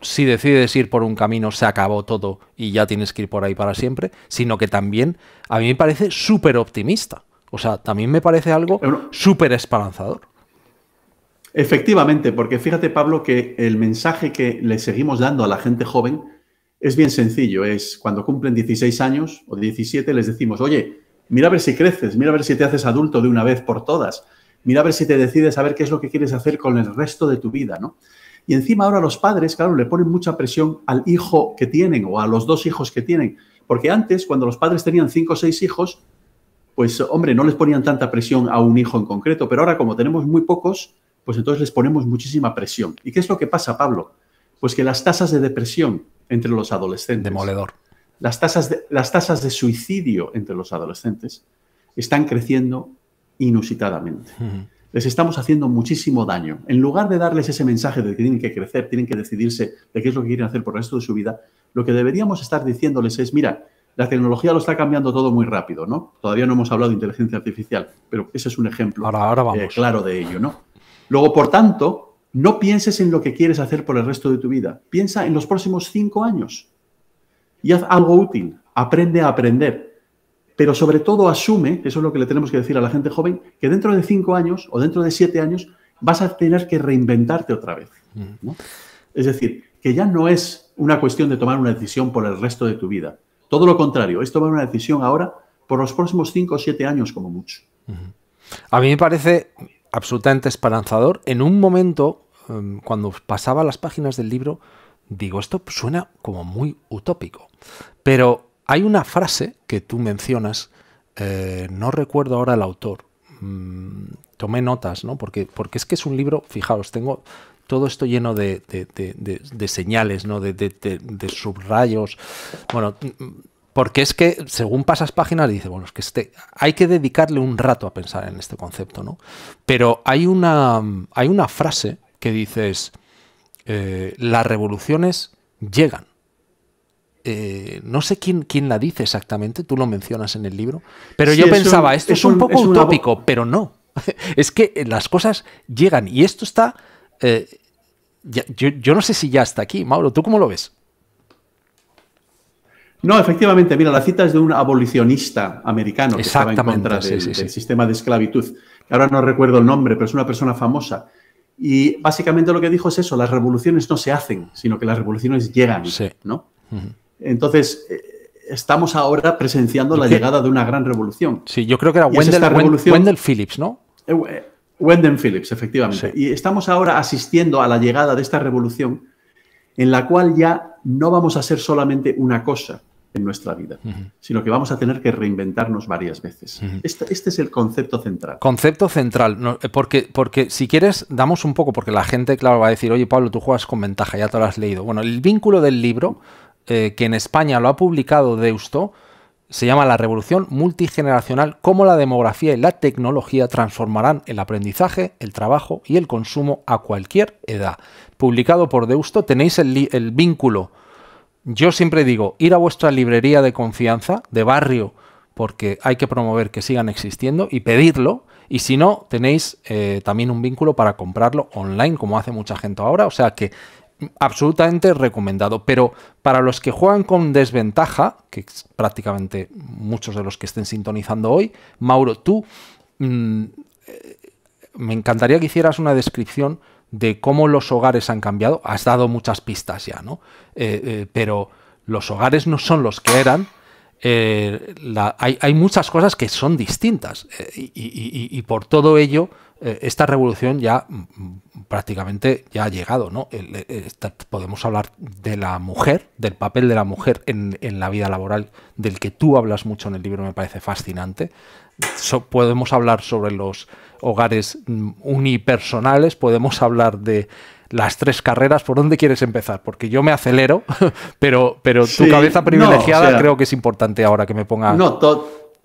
Speaker 1: si decides ir por un camino, se acabó todo y ya tienes que ir por ahí para siempre, sino que también a mí me parece súper optimista. O sea, también me parece algo
Speaker 2: súper esperanzador. Efectivamente, porque fíjate, Pablo, que el mensaje que le seguimos dando a la gente joven es bien sencillo, es cuando cumplen 16 años o 17 les decimos, oye, mira a ver si creces, mira a ver si te haces adulto de una vez por todas, mira a ver si te decides a ver qué es lo que quieres hacer con el resto de tu vida, ¿no? Y encima ahora los padres, claro, le ponen mucha presión al hijo que tienen o a los dos hijos que tienen, porque antes, cuando los padres tenían cinco o seis hijos, pues hombre, no les ponían tanta presión a un hijo en concreto, pero ahora como tenemos muy pocos, pues entonces les ponemos muchísima presión. ¿Y qué es lo que pasa, Pablo? Pues que las tasas de depresión entre los adolescentes. Demoledor. Las tasas de, las tasas de suicidio entre los adolescentes están creciendo inusitadamente. Les estamos haciendo muchísimo daño. En lugar de darles ese mensaje de que tienen que crecer, tienen que decidirse de qué es lo que quieren hacer por el resto de su vida, lo que deberíamos estar diciéndoles es, mira, la tecnología lo está cambiando todo muy rápido, ¿no? Todavía no hemos hablado de inteligencia artificial, pero ese es un ejemplo eh, claro de ello, ¿no? Luego, por tanto, no pienses en lo que quieres hacer por el resto de tu vida. Piensa en los próximos cinco años y haz algo útil. Aprende a aprender. Pero sobre todo asume, eso es lo que le tenemos que decir a la gente joven, que dentro de cinco años o dentro de siete años vas a tener que reinventarte otra vez. Es decir, que ya no es una cuestión de tomar una decisión por el resto de tu vida. Todo lo contrario, es tomar una decisión ahora por los próximos cinco o siete años como mucho.
Speaker 1: A mí me parece absolutamente esperanzador en un momento Em, cuando pasaba las páginas del libro, digo, esto suena como muy utópico. Pero hay una frase que tú mencionas, eh, no recuerdo ahora el autor, mm, tomé notas, ¿no? Porque, porque es que es un libro, fijaos, tengo todo esto lleno de, señales, De, subrayos. Bueno, mm, porque es que según pasas páginas, dice, bueno, es que este, hay que dedicarle un rato a pensar en este concepto, ¿no? Pero hay una, hay una frase que dices, eh, las revoluciones llegan. Eh, no sé quién, quién la dice exactamente, tú lo mencionas en el libro, pero yo pensaba, esto es un, poco utópico, pero no. (laughs) es que las cosas llegan y esto está... Eh, yo, no sé si
Speaker 2: ya está aquí, Mauro, ¿tú cómo lo ves? No, efectivamente, mira, la cita es de un abolicionista americano que estaba en contra del, sistema de esclavitud. Ahora no recuerdo el nombre, pero es una persona famosa y básicamente lo que dijo es eso, las revoluciones no se hacen, sino que las revoluciones llegan, ¿no? Entonces, eh, estamos ahora presenciando la llegada de una gran revolución. Sí, yo creo que era Wendell, revolución, Wendell Phillips, ¿no? Eh, Wendell Phillips, efectivamente. Y estamos ahora asistiendo a la llegada de esta revolución en la cual ya no vamos a ser solamente una cosa, en nuestra vida, sino que vamos a tener que reinventarnos varias veces. Este, este, es el concepto central. Concepto
Speaker 1: central, eh, porque, porque si quieres, damos un poco, porque la gente, claro, va a decir, oye Pablo, tú juegas con ventaja, ya te lo has leído. Bueno, el vínculo del libro, eh, que en España lo ha publicado Deusto, se llama La revolución multigeneracional, cómo la demografía y la tecnología transformarán el aprendizaje, el trabajo y el consumo a cualquier edad. Publicado por Deusto, tenéis el vínculo yo siempre digo, ir a vuestra librería de confianza, de barrio, porque hay que promover que sigan existiendo y pedirlo. Y si no, tenéis eh, también un vínculo para comprarlo online, como hace mucha gente ahora. O sea que mm, absolutamente recomendado. Pero para los que juegan con desventaja, que es prácticamente muchos de los que estén sintonizando hoy, Mauro, tú mm, eh, me encantaría que hicieras una descripción de cómo los hogares han cambiado, has dado muchas pistas ya, ¿no? Eh, eh, pero los hogares no son los que eran. Eh, hay, muchas cosas que son distintas y, por todo ello esta revolución ya mm, mm, prácticamente ya ha llegado. ¿no? podemos hablar de la mujer, del papel de la mujer en, la vida laboral, del que tú hablas mucho en el libro, me parece fascinante. podemos hablar sobre los hogares mm, unipersonales, podemos hablar de las tres carreras, ¿por dónde quieres empezar? Porque yo me acelero, (laughs) pero, pero tu cabeza privilegiada creo que es importante ahora que me ponga... No,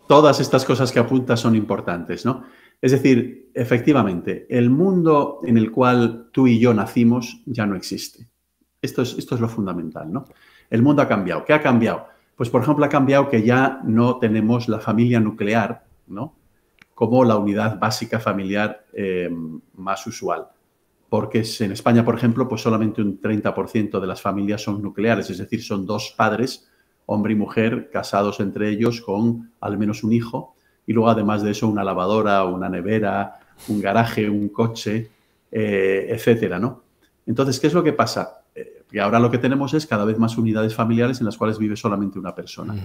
Speaker 2: todas estas cosas que apuntas son importantes, ¿no? Es decir, efectivamente, el mundo en el cual tú y yo nacimos ya no existe. Esto es, esto es lo fundamental, ¿no? El mundo ha cambiado. ¿Qué ha cambiado? Pues, por ejemplo, ha cambiado que ya no tenemos la familia nuclear, ¿no? como la unidad básica familiar eh, más usual. Porque en España, por ejemplo, pues solamente un 30% de las familias son nucleares, es decir, son dos padres, hombre y mujer, casados entre ellos con al menos un hijo, y luego además de eso una lavadora, una nevera, un garaje, un coche, eh, etcétera, ¿no? Entonces, ¿qué es lo que pasa? que eh, ahora lo que tenemos es cada vez más unidades familiares en las cuales vive solamente una persona.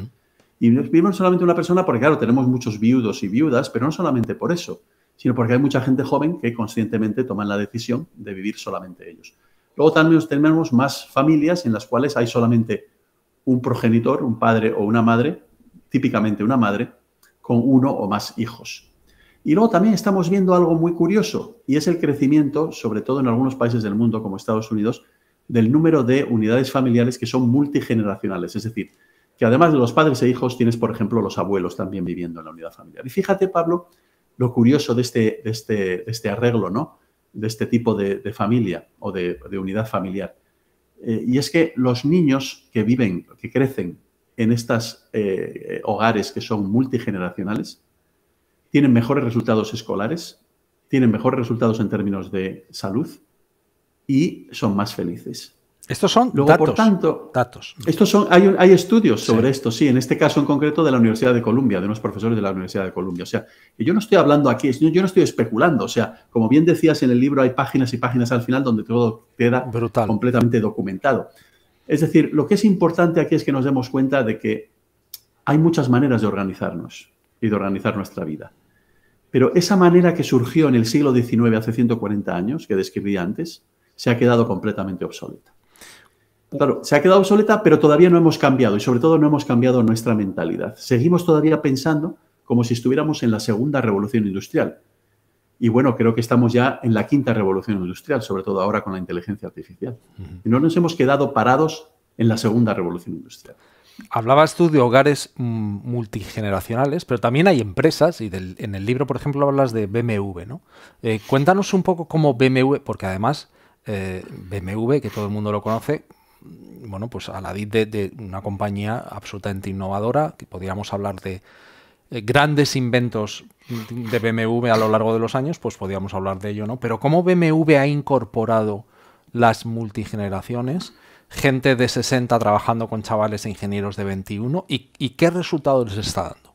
Speaker 2: Y viven solamente una persona porque, claro, tenemos muchos viudos y viudas, pero no solamente por eso, sino porque hay mucha gente joven que conscientemente toman la decisión de vivir solamente ellos. Luego también tenemos más familias en las cuales hay solamente un progenitor, un padre o una madre, típicamente una madre, con uno o más hijos. Y luego también estamos viendo algo muy curioso, y es el crecimiento, sobre todo en algunos países del mundo como Estados Unidos, del número de unidades familiares que son multigeneracionales, es decir, que además de los padres e hijos tienes, por ejemplo, los abuelos también viviendo en la unidad familiar. Y fíjate, Pablo, lo curioso de este, este, este arreglo, ¿no? De este tipo de, familia o de, unidad familiar. Eh, y es que los niños que viven, que crecen en estos eh, hogares que son multigeneracionales, tienen mejores resultados escolares, tienen mejores resultados en términos de salud y son más felices. Estos son datos, por tanto, datos. Estos son, hay, estudios sobre esto, sí, en este caso en concreto de la Universidad de Columbia, de unos profesores de la Universidad de Columbia. O sea, yo no estoy hablando aquí, yo no estoy especulando. O sea, como bien decías en el libro, hay páginas y páginas al final donde todo queda completamente documentado. Es decir, lo que es importante aquí es que nos demos cuenta de que hay muchas maneras de organizarnos y de organizar nuestra vida. Pero esa manera que surgió en el siglo XIX, hace 140 años, que describí antes, se ha quedado completamente obsoleta claro, se ha quedado obsoleta, pero todavía no hemos cambiado y sobre todo no hemos cambiado nuestra mentalidad. Seguimos todavía pensando como si estuviéramos en la segunda revolución industrial. Y bueno, creo que estamos ya en la quinta revolución industrial, sobre todo ahora con la inteligencia artificial. Y no nos hemos quedado parados en la segunda revolución industrial.
Speaker 1: Hablabas tú de hogares mm, multigeneracionales, pero también hay empresas, y en el libro, por ejemplo, hablas de BMW, ¿no? Eh, cuéntanos un poco cómo BMW, porque además eh, BMW, que todo el mundo lo conoce, bueno, pues a la DID de, una compañía absolutamente innovadora, que podríamos hablar de eh, grandes inventos de BMW a lo largo de los años, pues podríamos hablar de ello, ¿no? Pero cómo BMW ha incorporado las multigeneraciones, gente de 60 trabajando con chavales e ingenieros de 21, y, qué
Speaker 2: resultados les está dando.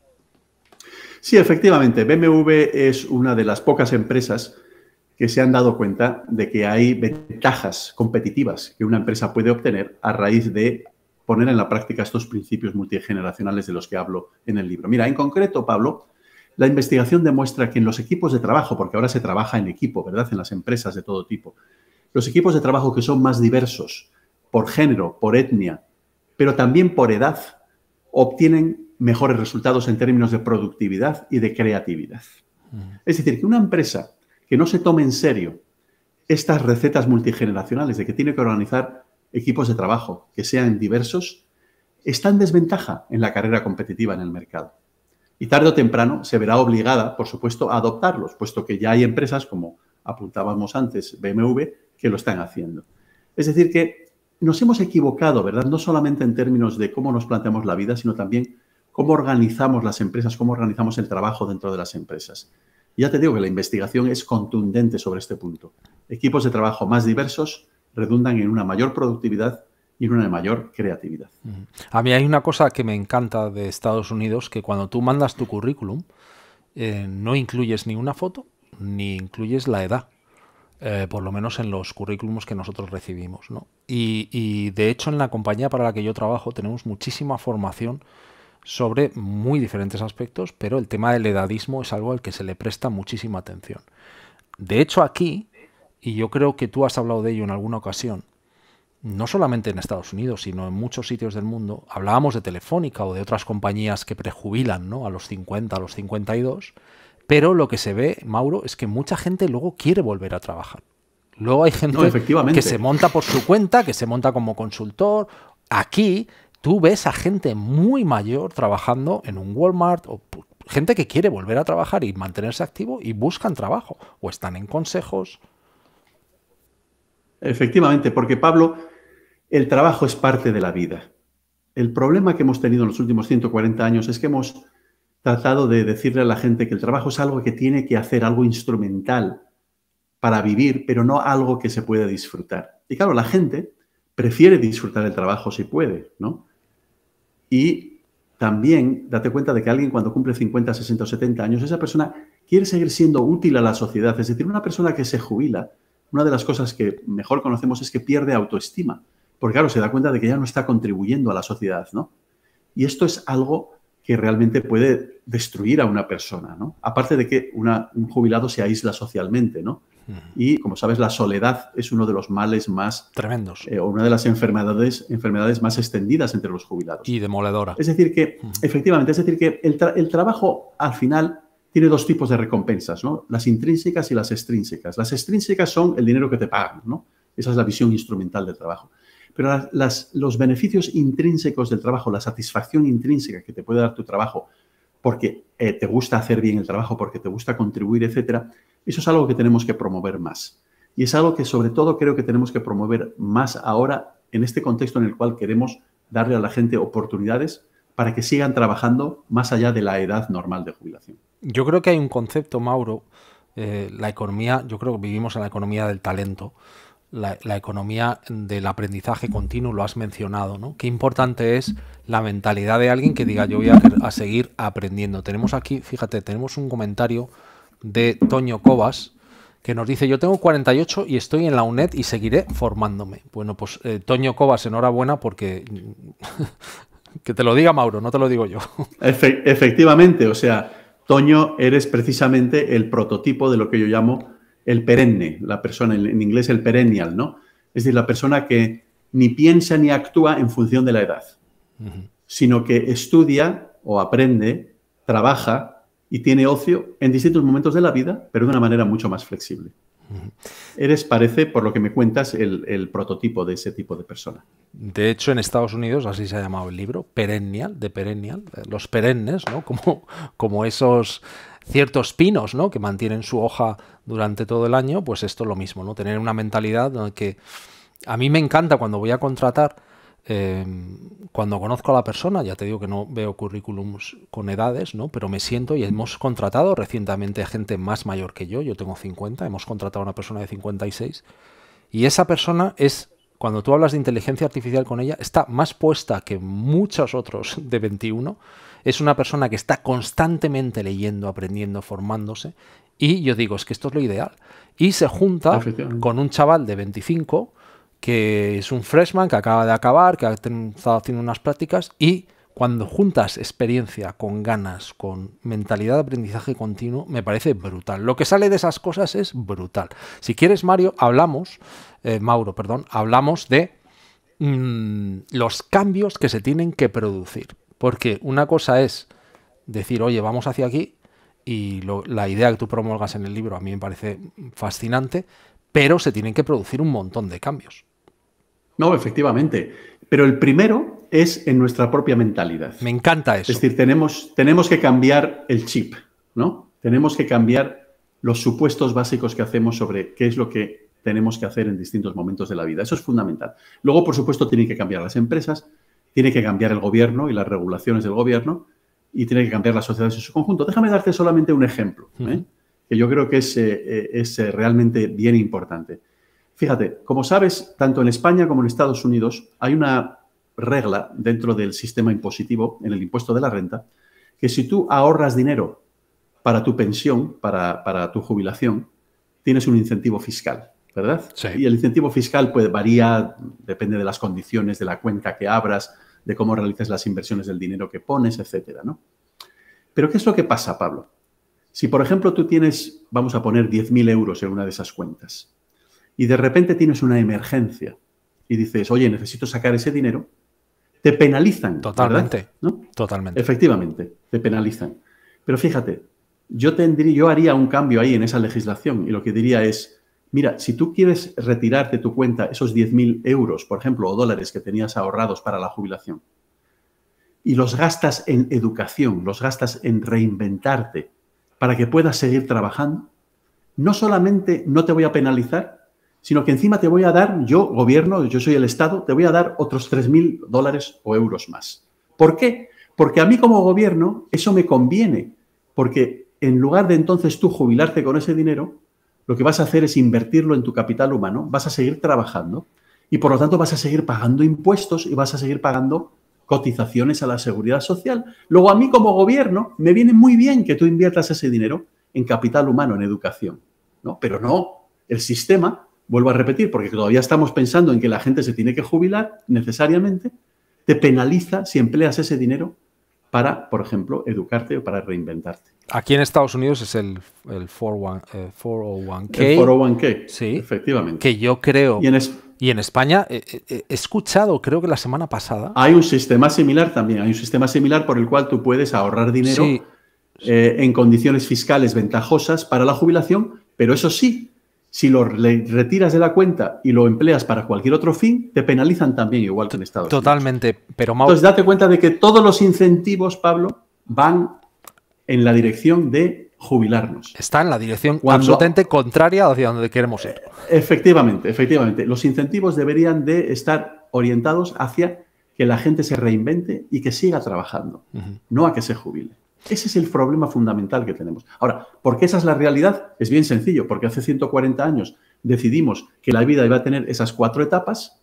Speaker 2: Sí, efectivamente, BMW es una de las pocas empresas que se han dado cuenta de que hay ventajas competitivas que una empresa puede obtener a raíz de poner en la práctica estos principios multigeneracionales de los que hablo en el libro. Mira, en concreto, Pablo, la investigación demuestra que en los equipos de trabajo, porque ahora se trabaja en equipo, ¿verdad? En las empresas de todo tipo, los equipos de trabajo que son más diversos por género, por etnia, pero también por edad, obtienen mejores resultados en términos de productividad y de creatividad. Mm. Es decir, que una empresa que no se tome en serio estas recetas multigeneracionales de que tiene que organizar equipos de trabajo que sean diversos, está en desventaja en la carrera competitiva en el mercado. Y tarde o temprano se verá obligada, por supuesto, a adoptarlos, puesto que ya hay empresas, como apuntábamos antes, BMW, que lo están haciendo. Es decir, que nos hemos equivocado, ¿verdad? No solamente en términos de cómo nos planteamos la vida, sino también cómo organizamos las empresas, cómo organizamos el trabajo dentro de las empresas. Ya te digo que la investigación es contundente sobre este punto. Equipos de trabajo más diversos redundan en una mayor productividad y en una mayor creatividad.
Speaker 1: A mí hay una cosa que me encanta de Estados Unidos, que cuando tú mandas tu currículum, eh, no incluyes ni una foto, ni incluyes la edad. Eh, por lo menos en los currículums que nosotros recibimos. y, de hecho en la compañía para la que yo trabajo tenemos muchísima formación sobre muy diferentes aspectos, pero el tema del edadismo es algo al que se le presta muchísima atención. De hecho, aquí, y yo creo que tú has hablado de ello en alguna ocasión, no solamente en Estados Unidos, sino en muchos sitios del mundo, hablábamos de Telefónica o de otras compañías que prejubilan a los 50, a los 52, pero lo que se ve, Mauro, es que mucha gente luego quiere volver a trabajar. Luego hay gente que se monta por su cuenta, que se monta como consultor. Aquí tú ves a gente muy mayor trabajando en un Walmart o gente que quiere volver a trabajar y mantenerse activo y buscan trabajo
Speaker 2: o están en consejos. Efectivamente, porque Pablo, el trabajo es parte de la vida. El problema que hemos tenido en los últimos 140 años es que hemos tratado de decirle a la gente que el trabajo es algo que tiene que hacer, algo instrumental para vivir, pero no algo que se pueda disfrutar. Y claro, la gente prefiere disfrutar el trabajo si puede, ¿no? Y también date cuenta de que alguien cuando cumple 50, 60 o 70 años, esa persona quiere seguir siendo útil a la sociedad. Es decir, una persona que se jubila, una de las cosas que mejor conocemos es que pierde autoestima. Porque claro, se da cuenta de que ya no está contribuyendo a la sociedad, ¿no? Y esto es algo que realmente puede destruir a una persona, ¿no? Aparte de que un jubilado se aísla socialmente, ¿no? Y como sabes, la soledad es uno de los males más tremendos. Eh, o una de las enfermedades, más extendidas entre los jubilados. Y demoledora. Es decir, que, efectivamente, es decir, que el, el trabajo al final tiene dos tipos de recompensas, ¿no? Las intrínsecas y las extrínsecas. Las extrínsecas son el dinero que te pagan, ¿no? Esa es la visión instrumental del trabajo. Pero las, los beneficios intrínsecos del trabajo, la satisfacción intrínseca que te puede dar tu trabajo, porque eh, te gusta hacer bien el trabajo, porque te gusta contribuir, etcétera, eso es algo que tenemos que promover más. Y es algo que sobre todo creo que tenemos que promover más ahora en este contexto en el cual queremos darle a la gente oportunidades para que sigan trabajando más allá de la edad normal de jubilación.
Speaker 1: Yo creo que hay un concepto, Mauro, eh, la economía, yo creo que vivimos en la economía del talento la, economía del aprendizaje continuo, lo has mencionado, ¿no? Qué importante es la mentalidad de alguien que diga yo voy a, seguir aprendiendo. Tenemos aquí, fíjate, tenemos un comentario de Toño Cobas que nos dice, yo tengo 48 y estoy en la UNED y seguiré formándome. Bueno, pues eh, Toño Cobas, enhorabuena porque... (laughs) que te lo diga Mauro, no te lo digo yo.
Speaker 2: (laughs) efectivamente, o sea, Toño, eres precisamente el prototipo de lo que yo llamo el perenne, la persona, en inglés el perennial, ¿no? Es decir, la persona que ni piensa ni actúa en función de la edad, sino que estudia o aprende, trabaja y tiene ocio en distintos momentos de la vida, pero de una manera mucho más flexible. Eres, parece, por lo que me cuentas, el, prototipo de ese tipo de persona.
Speaker 1: De hecho, en Estados Unidos, así se ha llamado el libro, perennial, de perennial, los perennes, ¿no? (laughs) Como, como esos ciertos pinos, ¿no? Que mantienen su hoja durante todo el año, pues esto es lo mismo, ¿no? Tener una mentalidad que a mí me encanta cuando voy a contratar, eh, cuando conozco a la persona, ya te digo que no veo currículums con edades, ¿no? Pero me siento y hemos contratado recientemente a gente más mayor que yo, yo tengo 50, hemos contratado a una persona de 56 y esa persona es cuando tú hablas de inteligencia artificial con ella, está más puesta que muchos otros de 21 es una persona que está constantemente leyendo, aprendiendo, formándose. Y yo digo, es que esto es lo ideal. Y se junta con un chaval de 25 que es un freshman que acaba de acabar, que ha estado haciendo unas prácticas y cuando juntas experiencia con ganas, con mentalidad de aprendizaje continuo, me parece brutal. Lo que sale de esas cosas es brutal. Si quieres, Mario, hablamos, eh, Mauro, perdón, hablamos de mm, los cambios que se tienen que producir. Porque una cosa es decir, oye, vamos hacia aquí, y la idea que tú promulgas en el libro a mí me parece
Speaker 2: fascinante,
Speaker 1: pero se tienen que producir un montón de cambios.
Speaker 2: No, efectivamente. Pero el primero es en nuestra propia mentalidad. Me encanta eso. Es decir, tenemos, tenemos que cambiar el chip, ¿no? Tenemos que cambiar los supuestos básicos que hacemos sobre qué es lo que tenemos que hacer en distintos momentos de la vida. Eso es fundamental. Luego, por supuesto, tienen que cambiar las empresas, tiene que cambiar el gobierno y las regulaciones del gobierno y tiene que cambiar las sociedades en su conjunto. Déjame darte solamente un ejemplo, ¿eh? que yo creo que es, eh, eh, es realmente bien importante. Fíjate, como sabes, tanto en España como en Estados Unidos hay una regla dentro del sistema impositivo, en el impuesto de la renta, que si tú ahorras dinero para tu pensión, para, para tu jubilación, tienes un incentivo fiscal. ¿verdad? Sí. Y el incentivo fiscal pues, varía, depende de las condiciones, de la cuenta que abras, de cómo realizas las inversiones del dinero que pones, etcétera, ¿no? Pero ¿qué es lo que pasa, Pablo? Si, por ejemplo, tú tienes, vamos a poner 10.000 euros en una de esas cuentas y de repente tienes una emergencia y dices, oye, necesito sacar ese dinero, te penalizan. Totalmente. ¿no? Totalmente. Efectivamente, te penalizan. Pero fíjate, yo, tendría, yo haría un cambio ahí en esa legislación y lo que diría es, mira, si tú quieres retirarte tu cuenta esos 10.000 euros, por ejemplo, o dólares que tenías ahorrados para la jubilación, y los gastas en educación, los gastas en reinventarte para que puedas seguir trabajando, no solamente no te voy a penalizar, sino que encima te voy a dar, yo gobierno, yo soy el Estado, te voy a dar otros 3.000 dólares o euros más. ¿Por qué? Porque a mí como gobierno eso me conviene, porque en lugar de entonces tú jubilarte con ese dinero, lo que vas a hacer es invertirlo en tu capital humano, vas a seguir trabajando y por lo tanto vas a seguir pagando impuestos y vas a seguir pagando cotizaciones a la seguridad social. Luego a mí como gobierno me viene muy bien que tú inviertas ese dinero en capital humano, en educación, ¿no? Pero no, el sistema, vuelvo a repetir, porque todavía estamos pensando en que la gente se tiene que jubilar necesariamente, te penaliza si empleas ese dinero para, por ejemplo, educarte o para reinventarte. Aquí en Estados Unidos es el, el 401k. Eh, el 401k, sí, efectivamente. Que yo creo. Y en, España
Speaker 1: eh, eh, he escuchado, creo que la semana pasada.
Speaker 2: Hay un sistema similar también. Hay un sistema similar por el cual tú puedes ahorrar dinero en condiciones fiscales ventajosas para la jubilación, pero eso sí, si lo retiras de la cuenta y lo empleas para cualquier otro fin, te penalizan también, igual que en Estados Unidos. Totalmente, pero Entonces, date cuenta de que todos los incentivos, Pablo, van en la dirección de jubilarnos. Está en la dirección absolutamente contraria hacia donde queremos ir. Efectivamente, efectivamente. Los incentivos deberían de estar orientados hacia que la gente se reinvente y que siga trabajando, no a que se jubile. Ese es el problema fundamental que tenemos. Ahora, ¿por qué esa es la realidad? Es bien sencillo, porque hace 140 años decidimos que la vida iba a tener esas cuatro etapas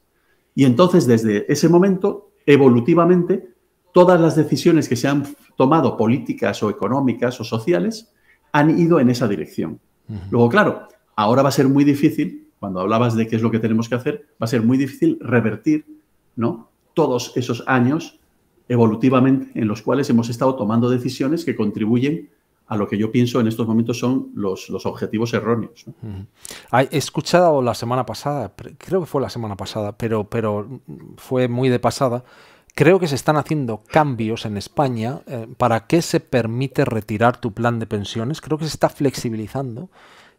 Speaker 2: y entonces desde ese momento, evolutivamente, todas las decisiones que se han tomado, políticas o económicas o sociales, han ido en esa dirección. Luego, claro, ahora va a ser muy difícil, cuando hablabas de qué es lo que tenemos que hacer, va a ser muy difícil revertir ¿no? todos esos años evolutivamente en los cuales hemos estado tomando decisiones que contribuyen a lo que yo pienso en estos momentos son los, los objetivos erróneos.
Speaker 1: He escuchado la semana pasada, creo que fue la semana pasada, pero, pero fue muy de pasada, Creo que se están haciendo cambios en España eh, para qué se permite retirar tu plan de pensiones. Creo que se está flexibilizando.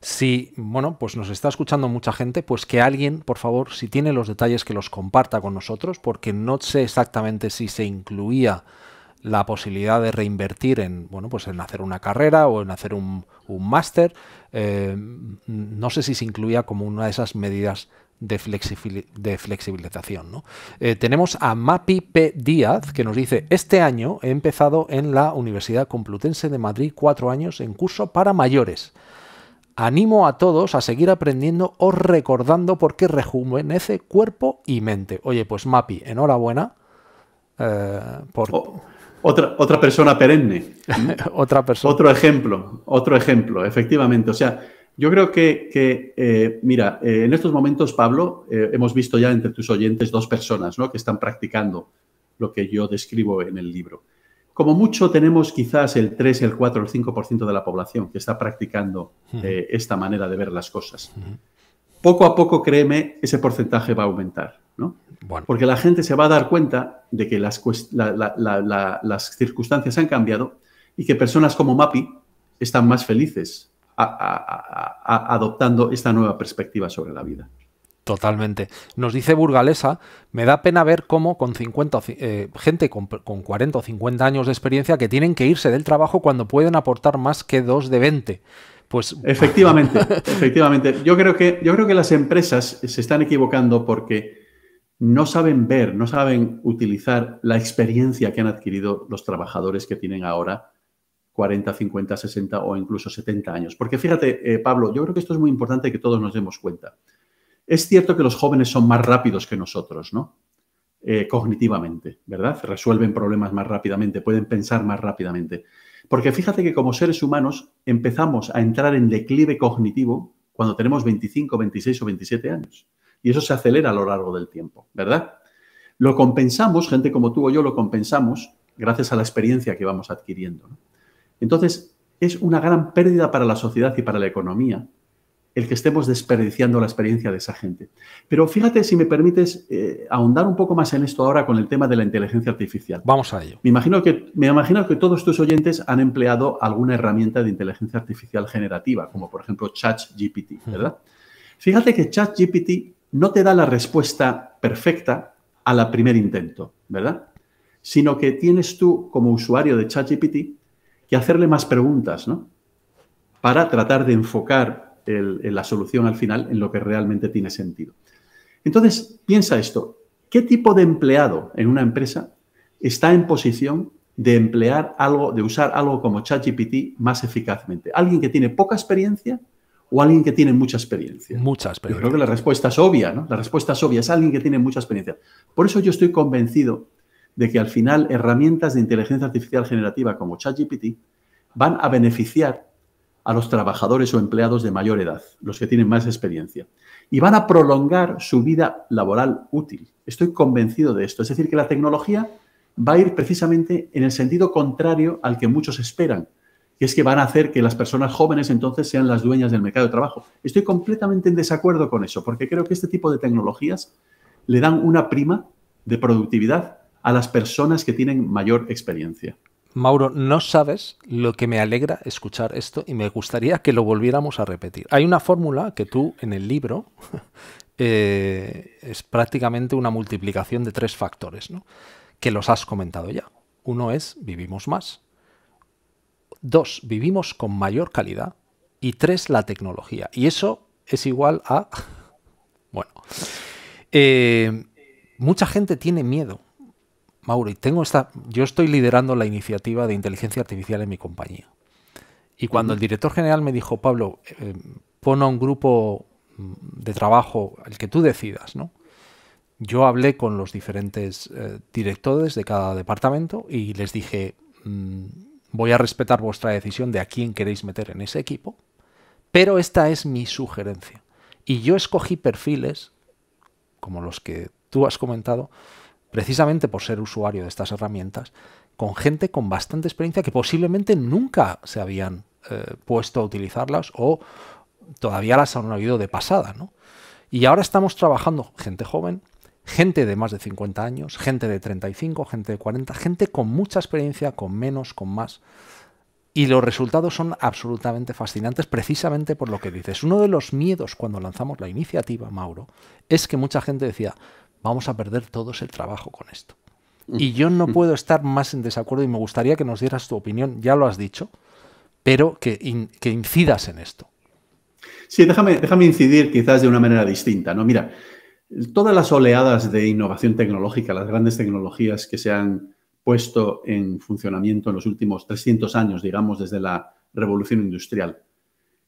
Speaker 1: Si, bueno, pues nos está escuchando mucha gente, pues que alguien, por favor, si tiene los detalles, que los comparta con nosotros, porque no sé exactamente si se incluía la posibilidad de reinvertir en, bueno, pues en hacer una carrera o en hacer un, máster. Eh, no sé si se incluía como una de esas medidas de, de flexibilización. ¿no? Eh, tenemos a Mapi P. Díaz que nos dice, este año he empezado en la Universidad Complutense de Madrid cuatro años en curso para mayores. Animo a todos a seguir aprendiendo o recordando porque rejuvenece cuerpo y mente. Oye, pues Mapi, enhorabuena. Eh,
Speaker 2: por... otra, otra persona perenne. (laughs) otra persona. Otro ejemplo, otro ejemplo, efectivamente. O sea, yo creo que, eh, mira, eh, en estos momentos, Pablo, eh, hemos visto ya entre tus oyentes dos personas que están practicando lo que yo describo en el libro. Como mucho tenemos quizás el 3, el 4, el 5% de la población que está practicando esta manera de ver las cosas. Poco a poco, créeme, ese porcentaje va a aumentar, ¿no? Porque la gente se va a dar cuenta de que las, las circunstancias han cambiado y que personas como MAPI están más felices, adoptando esta nueva perspectiva sobre la vida. Totalmente. Nos dice Burgalesa,
Speaker 1: me da pena ver cómo con 50, eh, gente con, 40 o 50 años de experiencia que tienen
Speaker 2: que irse del trabajo cuando pueden aportar más que dos de 20. Pues... Efectivamente, (laughs) efectivamente. Yo creo, que, yo creo que las empresas se están equivocando porque no saben ver, no saben utilizar la experiencia que han adquirido los trabajadores que tienen ahora 40, 50, 60 o incluso 70 años. Porque fíjate, eh, Pablo, yo creo que esto es muy importante que todos nos demos cuenta. Es cierto que los jóvenes son más rápidos que nosotros, ¿no? Eh, cognitivamente, ¿verdad? Resuelven problemas más rápidamente, pueden pensar más rápidamente. Porque fíjate que como seres humanos empezamos a entrar en declive cognitivo cuando tenemos 25, 26 o 27 años. Y eso se acelera a lo largo del tiempo, ¿verdad? Lo compensamos, gente como tú o yo lo compensamos gracias a la experiencia que vamos adquiriendo. ¿no? Entonces, es una gran pérdida para la sociedad y para la economía el que estemos desperdiciando la experiencia de esa gente. Pero fíjate, si me permites, eh, ahondar un poco más en esto ahora con el tema de la inteligencia artificial. Vamos a ello. Me imagino, que, me imagino que todos tus oyentes han empleado alguna herramienta de inteligencia artificial generativa, como por ejemplo ChatGPT, ¿verdad? Fíjate que ChatGPT no te da la respuesta perfecta a la primer intento, ¿verdad? Sino que tienes tú, como usuario de ChatGPT, que hacerle más preguntas, ¿no? Para tratar de enfocar la solución al final en lo que realmente tiene sentido. Entonces, piensa esto, ¿qué tipo de empleado en una empresa está en posición de emplear algo, de usar algo como ChatGPT más eficazmente? ¿Alguien que tiene poca experiencia o alguien que tiene mucha experiencia? Mucha experiencia. Yo creo que la respuesta es obvia, ¿no? La respuesta es obvia, es alguien que tiene mucha experiencia. Por eso yo estoy convencido de que al final herramientas de inteligencia artificial generativa como ChatGPT van a beneficiar a los trabajadores o empleados de mayor edad, los que tienen más experiencia, y van a prolongar su vida laboral útil. Estoy convencido de esto. Es decir, que la tecnología va a ir precisamente en el sentido contrario al que muchos esperan, que es que van a hacer que las personas jóvenes entonces sean las dueñas del mercado de trabajo. Estoy completamente en desacuerdo con eso, porque creo que este tipo de tecnologías le dan una prima de productividad a las personas que tienen mayor experiencia.
Speaker 1: Mauro, no sabes lo que me alegra escuchar esto y me gustaría que lo volviéramos a repetir. Hay una fórmula que tú en el libro (laughs) eh, es prácticamente una multiplicación de tres factores, que los has comentado ya. Uno es vivimos más. Dos, vivimos con mayor calidad. Y tres, la tecnología. Y eso es igual a... (laughs) Bueno, eh, mucha gente tiene miedo Mauro, tengo yo estoy liderando la iniciativa de inteligencia artificial en mi compañía. Y cuando el director general me dijo, Pablo, eh, pon a un grupo mm, de trabajo, el que tú decidas, ¿no? Yo hablé con los diferentes eh, directores de cada departamento y les dije, mm, voy a respetar vuestra decisión de a quién queréis meter en ese equipo, pero esta es mi sugerencia. Y yo escogí perfiles, como los que tú has comentado, precisamente por ser usuario de estas herramientas, con gente con bastante experiencia que posiblemente nunca se habían eh, puesto a utilizarlas o todavía las han habido de pasada. Y ahora estamos trabajando gente joven, gente de más de 50 años, gente de 35, gente de 40, gente con mucha experiencia, con menos, con más. Y los resultados son absolutamente fascinantes precisamente por lo que dices. Uno de los miedos cuando lanzamos la iniciativa, Mauro, es que mucha gente decía, vamos a perder todos el trabajo con esto. Mm. Y yo no mm. puedo estar más en desacuerdo y me gustaría que nos dieras tu opinión, ya lo has dicho, pero que, que incidas en esto.
Speaker 2: Sí, déjame, déjame incidir quizás de una manera distinta. ¿no? Mira, todas las oleadas de innovación tecnológica, las grandes tecnologías que se han puesto en funcionamiento en los últimos 300 años, digamos, desde la revolución industrial,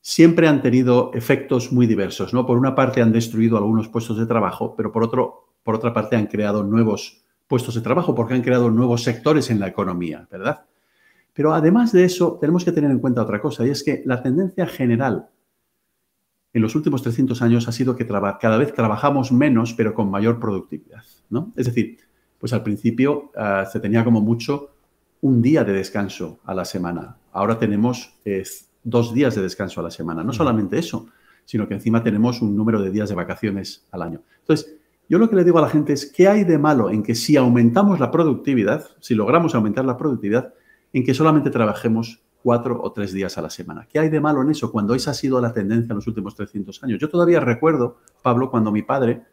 Speaker 2: siempre han tenido efectos muy diversos. ¿no? Por una parte han destruido algunos puestos de trabajo, pero por otro por otra parte, han creado nuevos puestos de trabajo porque han creado nuevos sectores en la economía, ¿verdad? Pero además de eso, tenemos que tener en cuenta otra cosa, y es que la tendencia general en los últimos 300 años ha sido que cada vez trabajamos menos, pero con mayor productividad, ¿no? Es decir, pues al principio ah, se tenía como mucho un día de descanso a la semana. Ahora tenemos eh, dos días de descanso a la semana. No solamente eso, sino que encima tenemos un número de días de vacaciones al año. Entonces, yo lo que le digo a la gente es, ¿qué hay de malo en que si aumentamos la productividad, si logramos aumentar la productividad, en que solamente trabajemos cuatro o tres días a la semana? ¿Qué hay de malo en eso cuando esa ha sido la tendencia en los últimos 300 años? Yo todavía recuerdo, Pablo, cuando mi padre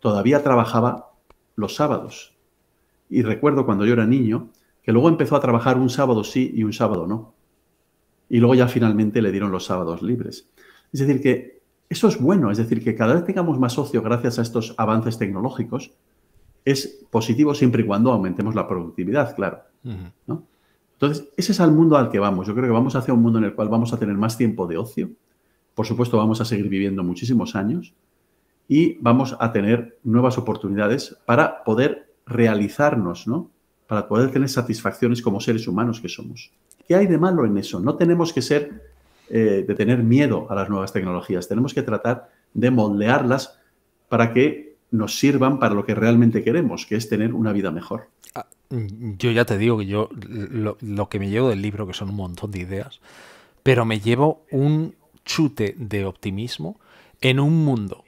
Speaker 2: todavía trabajaba los sábados. Y recuerdo cuando yo era niño, que luego empezó a trabajar un sábado sí y un sábado no. Y luego ya finalmente le dieron los sábados libres. Es decir, que eso es bueno, es decir, que cada vez tengamos más ocio gracias a estos avances tecnológicos es positivo siempre y cuando aumentemos la productividad, claro. Entonces, ese es el mundo al que vamos. Yo creo que vamos hacia un mundo en el cual vamos a tener más tiempo de ocio. Por supuesto, vamos a seguir viviendo muchísimos años y vamos a tener nuevas oportunidades para poder realizarnos, ¿no? Para poder tener satisfacciones como seres humanos que somos. ¿Qué hay de malo en eso? No tenemos que ser eh, de tener miedo a las nuevas tecnologías. Tenemos que tratar de moldearlas para que nos sirvan para lo que realmente queremos, que es tener una vida mejor.
Speaker 1: Ah, mm, yo ya te digo que yo lo, que me llevo del libro, que son un montón de ideas, pero me llevo un chute de optimismo en un mundo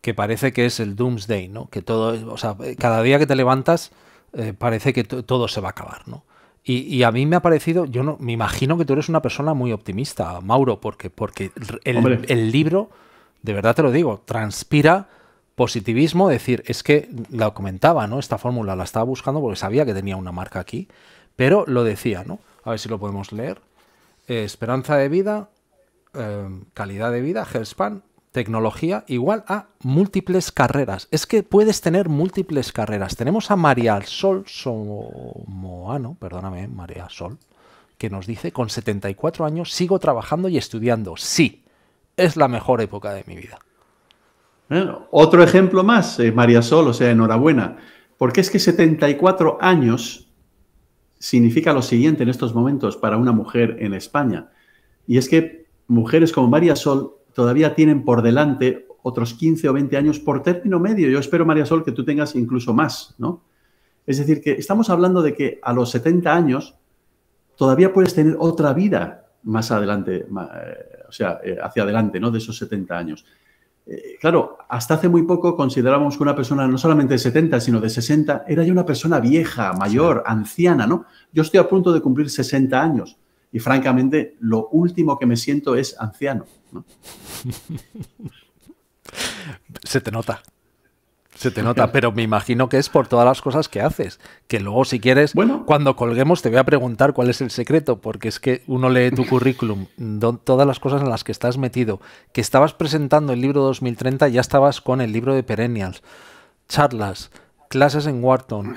Speaker 1: que parece que es el doomsday, ¿no? Que todo, o sea, eh, cada día que te levantas eh, parece que todo se va a acabar, ¿no? Y, a mí me ha parecido, yo no, me imagino que tú eres una persona muy optimista, Mauro, porque, porque el, libro, de verdad te lo digo, transpira positivismo, decir, es que la comentaba, ¿no? Esta fórmula la estaba buscando porque sabía que tenía una marca aquí, pero lo decía, ¿no? A ver si lo podemos leer. Eh, esperanza de vida, eh, calidad de vida, health tecnología igual a múltiples carreras. Es que puedes tener múltiples carreras. Tenemos a María Sol Somoano, perdóname, María Sol, que nos dice, con 74 años sigo trabajando y estudiando. Sí, es la mejor época de mi vida.
Speaker 2: Eh, otro ejemplo más, eh, María Sol, o sea, enhorabuena. Porque es que 74 años significa lo siguiente en estos momentos para una mujer en España. Y es que mujeres como María Sol todavía tienen por delante otros 15 o 20 años por término medio. Yo espero, María Sol, que tú tengas incluso más, ¿no? Es decir, que estamos hablando de que a los 70 años todavía puedes tener otra vida más adelante, eh, o sea, eh, hacia adelante, ¿no? De esos 70 años. Eh, claro, hasta hace muy poco considerábamos que una persona no solamente de 70, sino de 60, era ya una persona vieja, mayor, anciana, ¿no? Yo estoy a punto de cumplir 60 años y francamente lo último que me siento es anciano. (laughs)
Speaker 1: Se te nota. Se te nota, pero me imagino que es por todas las cosas que haces. Que luego, si quieres, cuando colguemos, te voy a preguntar cuál es el secreto, porque es que uno lee tu (laughs) currículum, todas las cosas en las que estás metido. Que estabas presentando el libro 2030, ya estabas con el libro de Perennials, charlas, clases en Wharton,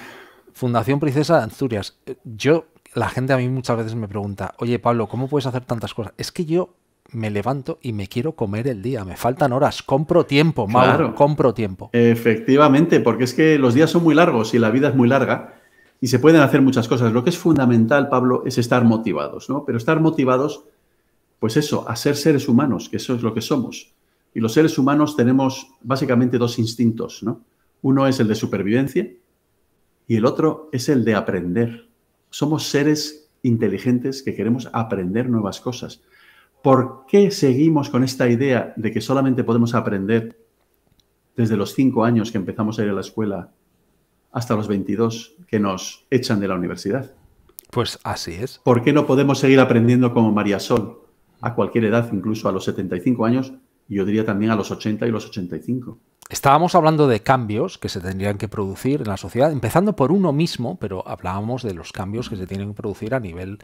Speaker 1: Fundación Princesa de Anzurias, eh, Yo la gente a mí muchas veces me pregunta, oye Pablo, ¿cómo puedes hacer tantas cosas? Es que yo me levanto y me quiero comer el día, me faltan horas, compro tiempo, Mauro,
Speaker 2: compro tiempo. Efectivamente, porque es que los días son muy largos y la vida es muy larga y se pueden hacer muchas cosas. Lo que es fundamental, Pablo, es estar motivados, ¿no? Pero estar motivados, pues eso, a ser seres humanos, que eso es lo que somos. Y los seres humanos tenemos básicamente dos instintos, ¿no? Uno es el de supervivencia y el otro es el de aprender. Somos seres inteligentes que queremos aprender nuevas cosas. ¿Por qué seguimos con esta idea de que solamente podemos aprender desde los cinco años que empezamos a ir a la escuela hasta los 22 que nos echan de la universidad?
Speaker 1: Pues así
Speaker 2: es. ¿Por qué no podemos seguir aprendiendo como María Sol a cualquier edad, incluso a los 75 años, yo diría también a los 80 y los 85? Estábamos hablando de cambios que se tendrían que producir
Speaker 1: en la sociedad, empezando por uno mismo, pero hablábamos de los cambios que se tienen que producir a nivel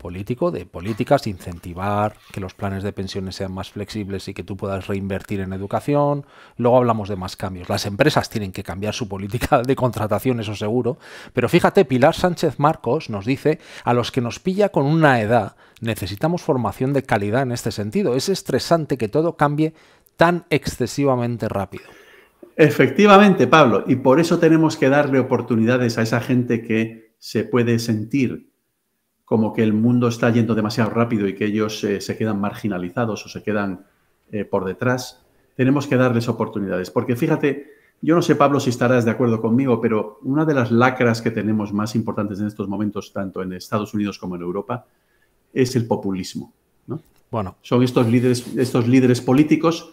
Speaker 1: político, de políticas, incentivar que los planes de pensiones sean más flexibles y que tú puedas reinvertir en educación. Luego hablamos de más cambios. Las empresas tienen que cambiar su política de contratación, eso seguro. Pero fíjate, Pilar Sánchez Marcos nos dice, a los que nos pilla con una edad, necesitamos formación de calidad en este sentido. Es estresante que todo cambie tan
Speaker 2: excesivamente rápido. Efectivamente, Pablo, y por eso tenemos que darle oportunidades a esa gente que se puede sentir como que el mundo está yendo demasiado rápido y que ellos eh, se quedan marginalizados o se quedan eh, por detrás. Tenemos que darles oportunidades, porque fíjate, yo no sé, Pablo, si estarás de acuerdo conmigo, pero una de las lacras que tenemos más importantes en estos momentos, tanto en Estados Unidos como en Europa, es el populismo. Bueno. Son estos líderes, estos líderes políticos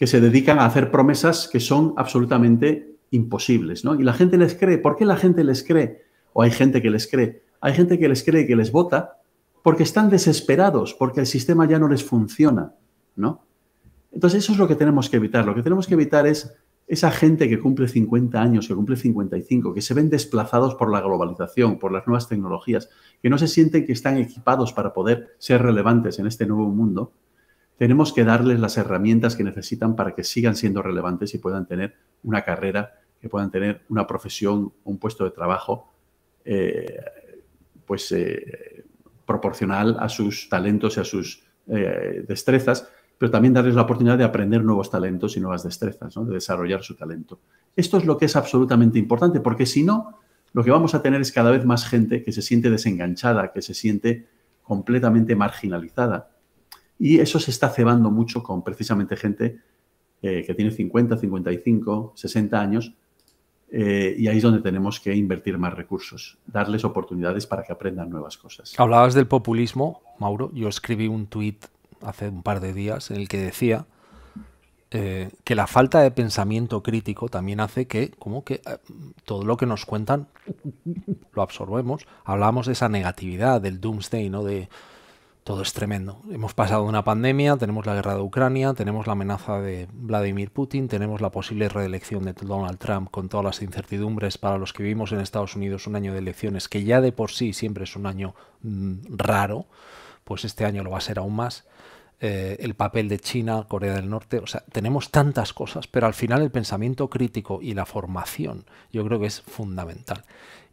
Speaker 2: que se dedican a hacer promesas que son absolutamente imposibles, ¿no? Y la gente les cree. ¿Por qué la gente les cree? O hay gente que les cree. Hay gente que les cree y que les vota porque están desesperados, porque el sistema ya no les funciona, ¿no? Entonces eso es lo que tenemos que evitar. Lo que tenemos que evitar es esa gente que cumple 50 años, que cumple 55, que se ven desplazados por la globalización, por las nuevas tecnologías, que no se sienten que están equipados para poder ser relevantes en este nuevo mundo, tenemos que darles las herramientas que necesitan para que sigan siendo relevantes y puedan tener una carrera, que puedan tener una profesión, un puesto de trabajo, eh, pues eh, proporcional a sus talentos y a sus eh, destrezas, pero también darles la oportunidad de aprender nuevos talentos y nuevas destrezas, de desarrollar su talento. Esto es lo que es absolutamente importante, porque si no, lo que vamos a tener es cada vez más gente que se siente desenganchada, que se siente completamente marginalizada y eso se está cebando mucho con precisamente gente eh, que tiene 50, 55, 60 años. Eh, y ahí es donde tenemos que invertir más recursos, darles oportunidades para que aprendan nuevas cosas.
Speaker 1: Hablabas del populismo, Mauro. Yo escribí un tuit hace un par de días en el que decía eh, que la falta de pensamiento crítico también hace que, como que todo lo que nos cuentan lo absorbemos. Hablábamos de esa negatividad, del doomsday, ¿no? De todo es tremendo. Hemos pasado una pandemia, tenemos la guerra de Ucrania, tenemos la amenaza de Vladimir Putin, tenemos la posible reelección de Donald Trump con todas las incertidumbres para los que vivimos en Estados Unidos un año de elecciones que ya de por sí siempre es un año mm, raro, pues este año lo va a ser aún más. Eh, el papel de China, Corea del Norte, o sea, tenemos tantas cosas, pero al final el pensamiento crítico y la formación yo creo que es fundamental.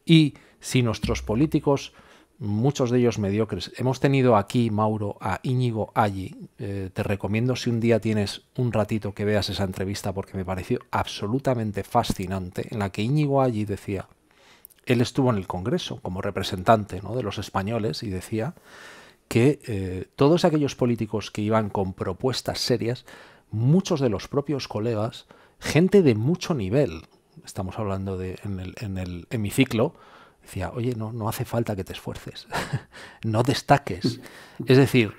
Speaker 1: Y si nuestros políticos muchos de ellos mediocres. Hemos tenido aquí, Mauro, a Íñigo Allí. Eh, te recomiendo si un día tienes un ratito que veas esa entrevista porque me pareció absolutamente fascinante, en la que Íñigo Allí decía, él estuvo en el Congreso como representante ¿no? de los españoles y decía que eh, todos aquellos políticos que iban con propuestas serias, muchos de los propios colegas, gente de mucho nivel, estamos hablando de en el, en el hemiciclo, Decía, oye, no, no hace falta que te esfuerces, (laughs) no destaques. Es decir,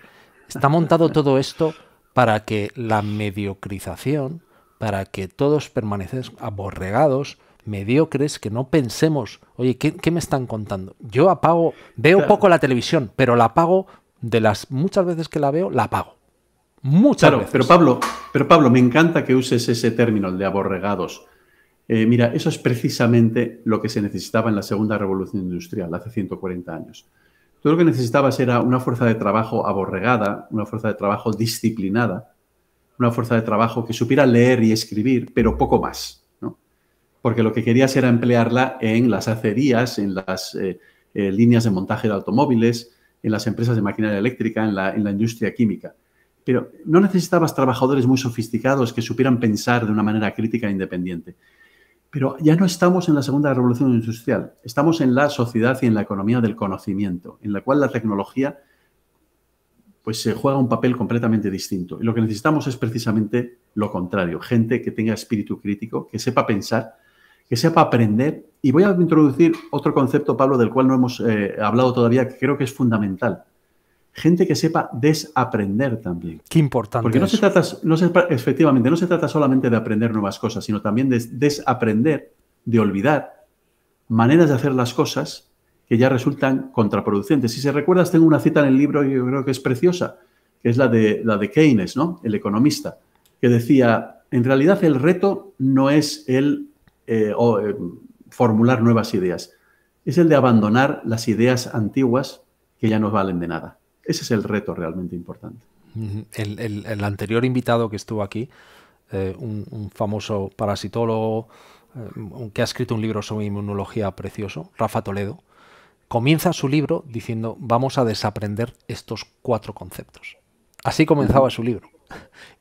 Speaker 1: está montado todo esto para que la mediocrización, para que todos permanezcan aborregados, mediocres, que no pensemos, oye, ¿qué, me están contando? Yo apago, veo poco la televisión, pero la
Speaker 2: apago de las muchas veces que la veo, la apago. Muchas veces. Pero Pablo, pero Pablo, me encanta que uses ese término, el de aborregados. Eh, mira, eso es precisamente lo que se necesitaba en la segunda revolución industrial, hace 140 años. Todo lo que necesitabas era una fuerza de trabajo aborregada, una fuerza de trabajo disciplinada, una fuerza de trabajo que supiera leer y escribir, pero poco más. ¿no? Porque lo que querías era emplearla en las acerías, en las eh, eh, líneas de montaje de automóviles, en las empresas de maquinaria eléctrica, en la, en la industria química. Pero no necesitabas trabajadores muy sofisticados que supieran pensar de una manera crítica e independiente pero ya no estamos en la segunda revolución industrial, estamos en la sociedad y en la economía del conocimiento, en la cual la tecnología pues se juega un papel completamente distinto. Y lo que necesitamos es precisamente lo contrario, gente que tenga espíritu crítico, que sepa pensar, que sepa aprender. Y voy a introducir otro concepto, Pablo, del cual no hemos eh, hablado todavía, que creo que es fundamental gente que sepa desaprender también. Qué importante. Porque no se trata, no efectivamente, no se trata solamente de aprender nuevas cosas, sino también de desaprender, de olvidar maneras de hacer las cosas que ya resultan contraproducentes. Si se recuerdas, tengo una cita en el libro que yo creo que es preciosa, que es la de, la de Keynes, ¿no? El economista, que decía, en realidad el reto no es el eh, eh, formular nuevas ideas, es el de abandonar las ideas antiguas que ya no valen de nada. Ese es el reto realmente importante.
Speaker 1: El, anterior invitado que estuvo aquí, eh, un, famoso parasitólogo eh, que ha escrito un libro sobre inmunología precioso, Rafa Toledo, comienza su libro diciendo vamos a desaprender estos cuatro conceptos. Así comenzaba su libro.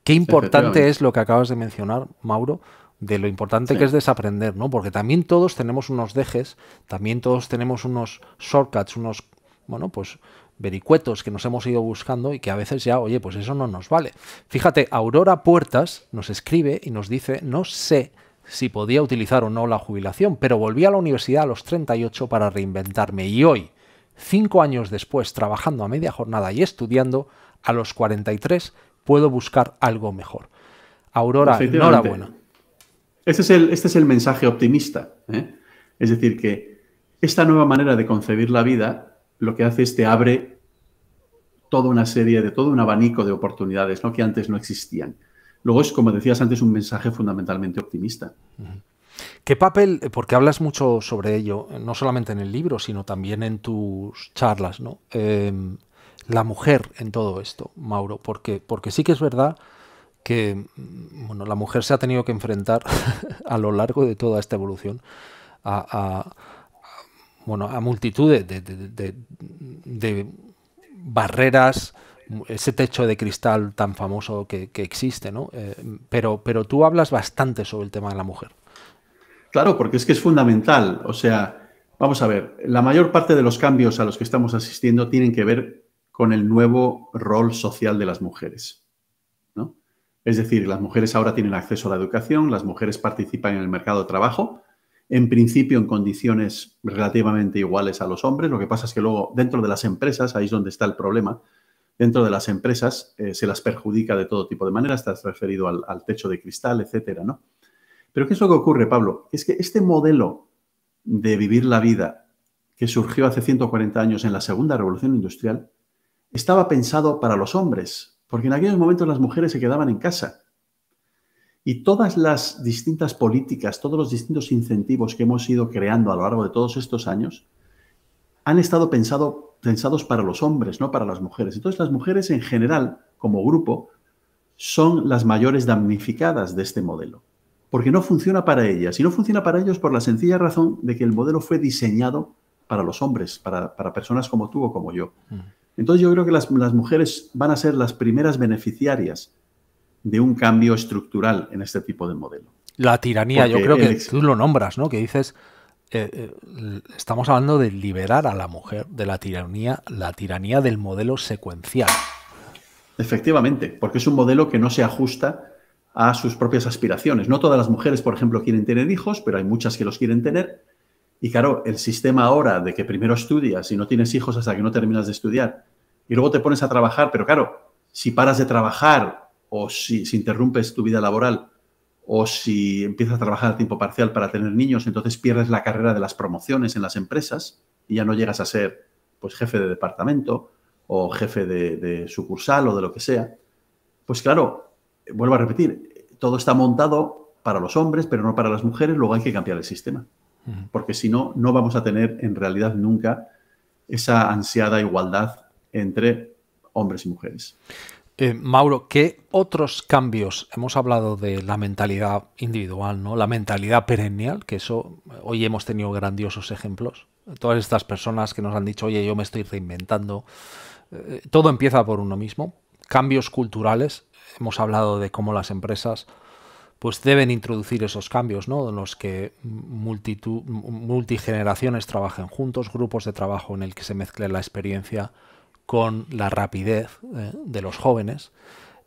Speaker 1: Qué importante es lo que acabas de mencionar, Mauro, de lo importante que es desaprender, ¿no? Porque también todos tenemos unos dejes, también todos tenemos unos shortcuts, unos, bueno, pues vericuetos que nos hemos ido buscando y que a veces ya, oye, pues eso no nos vale. Fíjate, Aurora Puertas nos escribe y nos dice, no sé si podía utilizar o no la jubilación, pero volví a la universidad a los 38 para reinventarme y hoy, cinco años después, trabajando a media jornada y estudiando, a los 43 puedo buscar algo mejor.
Speaker 2: Aurora, enhorabuena. Este es el, este es el mensaje optimista. ¿eh? Es decir, que esta nueva manera de concebir la vida lo que hace es te abre toda una serie de, todo un abanico de oportunidades ¿no? que antes no existían. Luego es, como decías antes, un mensaje fundamentalmente optimista. ¿Qué papel, porque hablas mucho
Speaker 1: sobre ello, no solamente en el libro, sino también en tus charlas, ¿no? Em, la mujer en todo esto, Mauro, porque, porque sí que es verdad que mm, bueno, la mujer se ha tenido que enfrentar (laughs) a lo largo de toda esta evolución a bueno, a multitud de, barreras, ese techo de cristal tan famoso que, existe, ¿no? Eh, pero, pero tú hablas bastante sobre el tema de la mujer.
Speaker 2: Claro, porque es que es fundamental. O sea, vamos a ver, la mayor parte de los cambios a los que estamos asistiendo tienen que ver con el nuevo rol social de las mujeres. ¿no? Es decir, las mujeres ahora tienen acceso a la educación, las mujeres participan en el mercado de trabajo, en principio en condiciones relativamente iguales a los hombres. Lo que pasa es que luego dentro de las empresas, ahí es donde está el problema, dentro de las empresas eh, se las perjudica de todo tipo de manera. estás referido al, techo de cristal, etcétera, ¿no? Pero ¿qué es lo que ocurre, Pablo? Es que este modelo de vivir la vida que surgió hace 140 años en la Segunda Revolución Industrial estaba pensado para los hombres, porque en aquellos momentos las mujeres se quedaban en casa y todas las distintas políticas, todos los distintos incentivos que hemos ido creando a lo largo de todos estos años, han estado pensados para los hombres, no para las mujeres. Entonces las mujeres en general, como grupo, son las mayores damnificadas de este modelo, porque no funciona para ellas. Y no funciona para ellos por la sencilla razón de que el modelo fue diseñado para los hombres, para, personas como tú o como yo. Mm. Entonces yo creo que las mujeres van a ser las primeras beneficiarias de un cambio estructural en este tipo de modelo.
Speaker 1: La tiranía, yo creo que tú lo nombras, ¿no? Que dices, eh, eh, estamos hablando de liberar a la mujer de la tiranía, la tiranía del modelo
Speaker 2: secuencial. Efectivamente, porque es un modelo que no se ajusta a sus propias aspiraciones. No todas las mujeres, por ejemplo, quieren tener hijos, pero hay muchas que los quieren tener. Y claro, el sistema ahora de que primero estudias y no tienes hijos hasta que no terminas de estudiar, y luego te pones a trabajar, pero claro, si paras de trabajar o si, interrumpes tu vida laboral o si empiezas a trabajar a tiempo parcial para tener niños, entonces pierdes la carrera de las promociones en las empresas y ya no llegas a ser pues jefe de departamento o jefe de, de sucursal o de lo que sea. Pues claro, vuelvo a repetir, todo está montado para los hombres, pero no para las mujeres, luego hay que cambiar el sistema. Porque si no, no vamos a tener en realidad nunca esa ansiada igualdad entre hombres y mujeres. Eh, Mauro, ¿qué otros cambios? Hemos
Speaker 1: hablado de la mentalidad individual, ¿no? La mentalidad perennial, que eso hoy hemos tenido grandiosos ejemplos. Todas estas personas que nos han dicho, oye, yo me estoy reinventando. Eh, todo empieza por uno mismo. Cambios culturales. Hemos hablado de cómo las empresas pues deben introducir esos cambios, ¿no? En los que multigeneraciones trabajen juntos, grupos de trabajo en el que se mezcle la experiencia con la rapidez eh, de los jóvenes,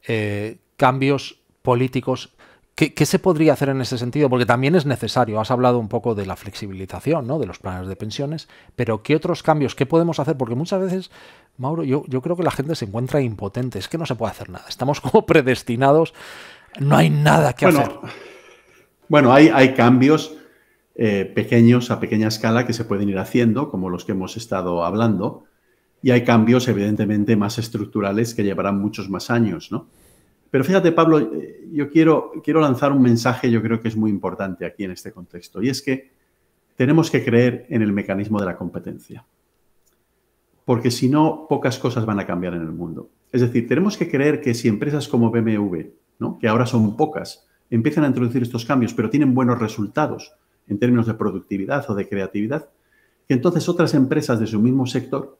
Speaker 1: eh, cambios políticos. ¿Qué, se podría hacer en ese sentido? Porque también es necesario. Has hablado un poco de la flexibilización, ¿no? de los planes de pensiones, pero ¿qué otros cambios? ¿Qué podemos hacer? Porque muchas veces, Mauro, yo, creo que la gente se encuentra impotente. Es que no se puede hacer nada. Estamos (laughs) como predestinados. No hay nada que hacer.
Speaker 2: Bueno, hay, hay cambios. Eh, pequeños a pequeña escala que se pueden ir haciendo, como los que hemos estado hablando, y hay cambios evidentemente más estructurales que llevarán muchos más años, ¿no? Pero fíjate, Pablo, eh, yo quiero, quiero lanzar un mensaje, yo creo que es muy importante aquí en este contexto, y es que tenemos que creer en el mecanismo de la competencia, porque si no, pocas cosas van a cambiar en el mundo. Es decir, tenemos que creer que si empresas como BMW, que ahora son pocas, empiezan a introducir estos cambios, pero tienen buenos resultados en términos de productividad o de creatividad, que entonces otras empresas de su mismo sector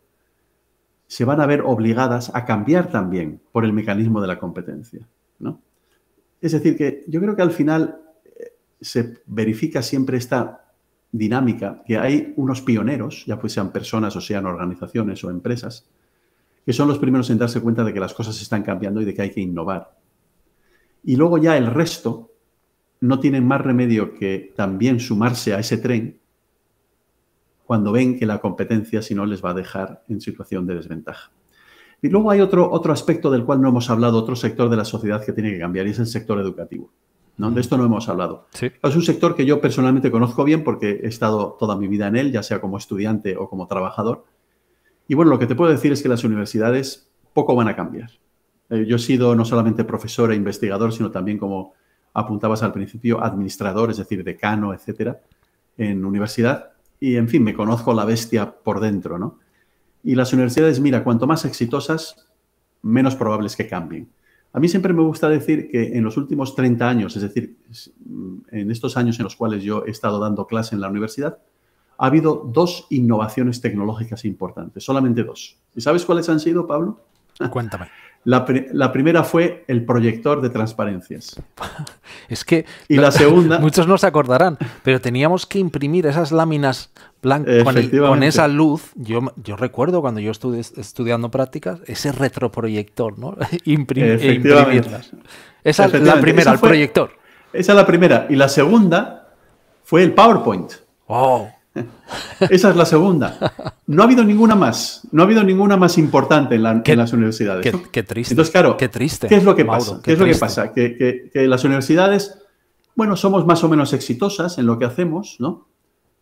Speaker 2: se van a ver obligadas a cambiar también por el mecanismo de la competencia. ¿no? Es decir, que yo creo que al final eh, se verifica siempre esta dinámica, que hay unos pioneros, ya pues sean personas o sean organizaciones o empresas, que son los primeros en darse cuenta de que las cosas están cambiando y de que hay que innovar. Y luego ya el resto no tienen más remedio que también sumarse a ese tren cuando ven que la competencia si no les va a dejar en situación de desventaja. Y luego hay otro, otro aspecto del cual no hemos hablado, otro sector de la sociedad que tiene que cambiar y es el sector educativo. donde De mm. esto no hemos hablado. Es un sector que yo personalmente conozco bien porque he estado toda mi vida en él, ya sea como estudiante o como trabajador. Y bueno, lo que te puedo decir es que las universidades poco van a cambiar. Eh, yo he sido no solamente profesor e investigador, sino también, como apuntabas al principio, administrador, es decir, decano, etcétera, en universidad y, en fin, me conozco la bestia por dentro, ¿no? Y las universidades, mira, cuanto más exitosas, menos probables que cambien. A mí siempre me gusta decir que en los últimos 30 años, es decir, mm, en estos años en los cuales yo he estado dando clase en la universidad, ha habido dos innovaciones tecnológicas importantes, solamente dos. ¿Y sabes cuáles han sido, Pablo? Cuéntame. (laughs) La, primera fue el proyector de transparencias. (laughs) es que. Y la segunda. (laughs) Muchos no se acordarán, pero teníamos que imprimir esas láminas
Speaker 1: blancas con, esa luz. Yo, yo recuerdo cuando yo estuve estudiando prácticas,
Speaker 2: ese retroproyector, ¿no? (laughs) imprimir Esa es la primera, el proyector. Esa es la primera. Y la segunda fue el PowerPoint. ¡Wow! (laughs) Esa es la segunda. No ha habido ninguna más. No ha habido ninguna más importante en, las universidades. Qué, triste. Entonces, claro, qué triste. es lo que pasa? ¿Qué, es lo que pasa? Que, las universidades, bueno, somos más o menos exitosas en lo que hacemos, ¿no?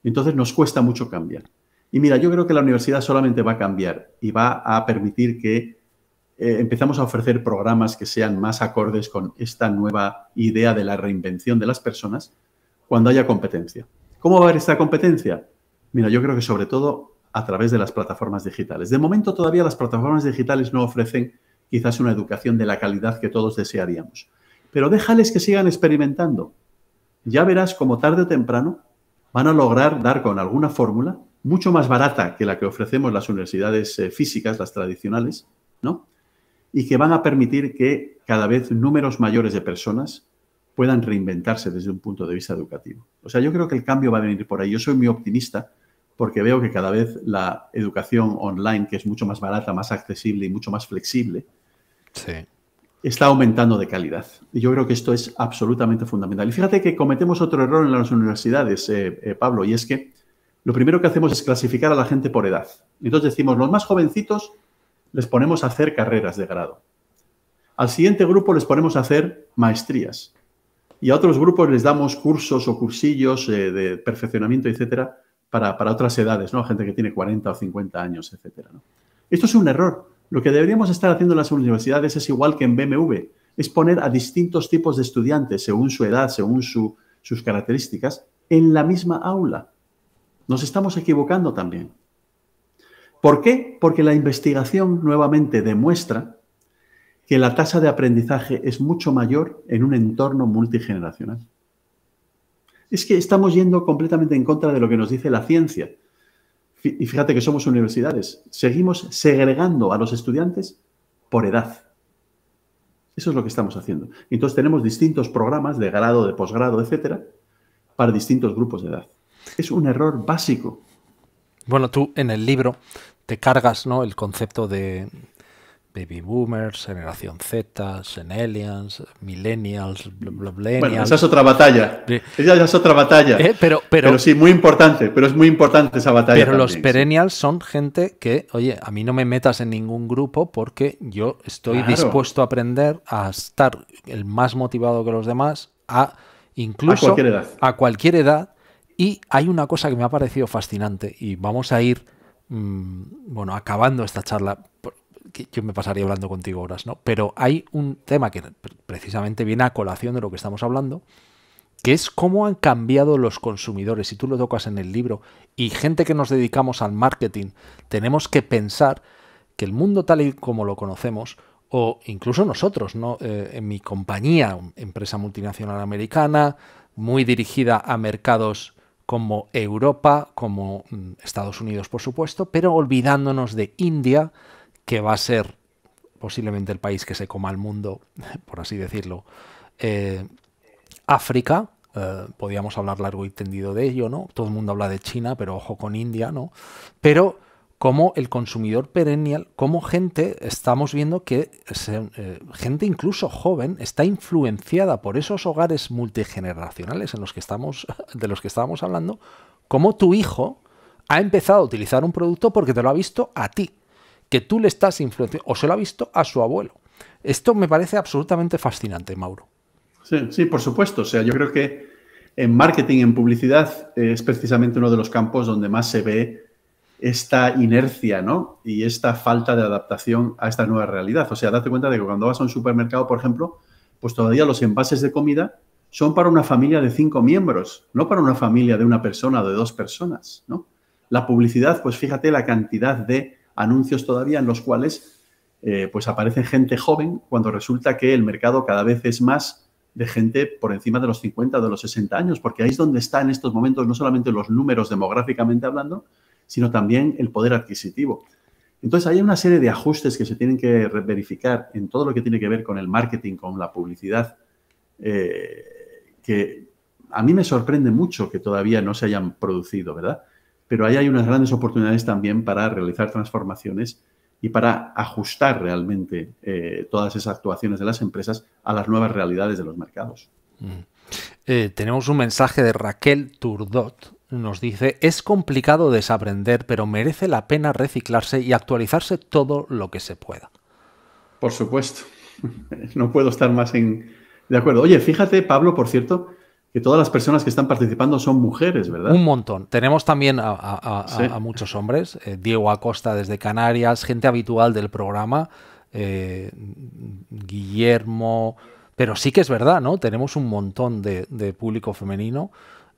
Speaker 2: Entonces nos cuesta mucho cambiar. Y mira, yo creo que la universidad solamente va a cambiar y va a permitir que eh, empezamos a ofrecer programas que sean más acordes con esta nueva idea de la reinvención de las personas cuando haya competencia. ¿Cómo va a haber esta competencia? Mira, yo creo que sobre todo a través de las plataformas digitales. De momento todavía las plataformas digitales no ofrecen quizás una educación de la calidad que todos desearíamos. Pero déjales que sigan experimentando. Ya verás cómo tarde o temprano van a lograr dar con alguna fórmula mucho más barata que la que ofrecemos las universidades eh, físicas, las tradicionales, ¿no? Y que van a permitir que cada vez números mayores de personas puedan reinventarse desde un punto de vista educativo. O sea, yo creo que el cambio va a venir por ahí. Yo soy muy optimista porque veo que cada vez la educación online, que es mucho más barata, más accesible y mucho más flexible, está aumentando de calidad. Y yo creo que esto es absolutamente fundamental. Y fíjate que cometemos otro error en las universidades, eh, eh, Pablo, y es que lo primero que hacemos es clasificar a la gente por edad. Entonces decimos, los más jovencitos les ponemos a hacer carreras de grado. Al siguiente grupo les ponemos a hacer maestrías. Y a otros grupos les damos cursos o cursillos eh, de perfeccionamiento, etcétera, para, otras edades, ¿no? Gente que tiene 40 o 50 años, etcétera. Esto es un error. Lo que deberíamos estar haciendo en las universidades es igual que en BMW, es poner a distintos tipos de estudiantes, según su edad, según sus características, en la misma aula. Nos estamos equivocando también. ¿Por qué? Porque la investigación nuevamente demuestra que la tasa de aprendizaje es mucho mayor en un entorno multigeneracional. Es que estamos yendo completamente en contra de lo que nos dice la ciencia. Y fíjate que somos universidades. Seguimos segregando a los estudiantes por edad. Eso es lo que estamos haciendo. Entonces tenemos distintos programas de grado, de posgrado, etcétera, para distintos grupos de edad. Es un error básico.
Speaker 1: Bueno, tú en el libro te cargas ¿no? el concepto de baby boomers, generación Z, Senelians, millennials, bla.
Speaker 2: Bueno, esa es otra batalla. Esa es otra batalla. Eh, pero, pero, sí, muy importante, pero es muy importante esa batalla. Pero los
Speaker 1: perennials son gente que, oye, a mí no me metas en ningún grupo porque yo estoy dispuesto a aprender a estar el más motivado que los demás, a incluso a cualquier edad. y hay una cosa que me ha parecido fascinante y vamos a ir, mm, bueno, acabando esta charla yo me pasaría hablando contigo horas, ¿no? Pero hay un tema que precisamente viene a colación de lo que estamos hablando, que es cómo han cambiado los consumidores. Si tú lo tocas en el libro y gente que nos dedicamos al marketing, tenemos que pensar que el mundo tal y como lo conocemos, o incluso nosotros, ¿no? Eh, en mi compañía, empresa multinacional americana, muy dirigida a mercados como Europa, como mm, Estados Unidos, por supuesto, pero olvidándonos de India, que va a ser posiblemente el país que se coma al mundo, (laughs) por así decirlo, eh, África, eh, podríamos hablar largo y tendido de ello, ¿no? Todo el mundo habla de China, pero ojo con India, ¿no? Pero como el consumidor perennial, como gente, estamos viendo que eh, gente incluso joven está influenciada por esos hogares multigeneracionales en los que estamos, (laughs) de los que estábamos hablando, como tu hijo ha empezado a utilizar un producto porque te lo ha visto a ti que tú le estás influenciando, o se lo ha visto a su abuelo.
Speaker 2: Esto me parece absolutamente fascinante, Mauro. Sí, sí, por supuesto. O sea, yo creo que en marketing, en publicidad, eh, es precisamente uno de los campos donde más se ve esta inercia, ¿no? Y esta falta de adaptación a esta nueva realidad. O sea, date cuenta de que cuando vas a un supermercado, por ejemplo, pues todavía los envases de comida son para una familia de cinco miembros, no para una familia de una persona o de dos personas, ¿no? La publicidad, pues fíjate la cantidad de anuncios todavía en los cuales eh, pues aparece gente joven cuando resulta que el mercado cada vez es más de gente por encima de los 50 de los 60 años, porque ahí es donde está en estos momentos no solamente los números demográficamente hablando, sino también el poder adquisitivo. Entonces hay una serie de ajustes que se tienen que verificar en todo lo que tiene que ver con el marketing, con la publicidad, eh, que a mí me sorprende mucho que todavía no se hayan producido, ¿verdad? pero ahí hay unas grandes oportunidades también para realizar transformaciones y para ajustar realmente eh, todas esas actuaciones de las empresas a las nuevas realidades de los mercados.
Speaker 1: Mm. Eh, tenemos un mensaje de Raquel Turdot. Nos dice, es complicado desaprender, pero merece la pena reciclarse y actualizarse todo lo que se pueda.
Speaker 2: Por supuesto. (laughs) No puedo estar más en... De acuerdo. Oye, fíjate, Pablo, por cierto, que todas las personas que están participando son mujeres, ¿verdad? Un montón.
Speaker 1: Tenemos también a, muchos hombres, eh, Diego Acosta desde Canarias, gente habitual del programa, eh, Guillermo, pero sí que es verdad, ¿no? Tenemos un montón de, público femenino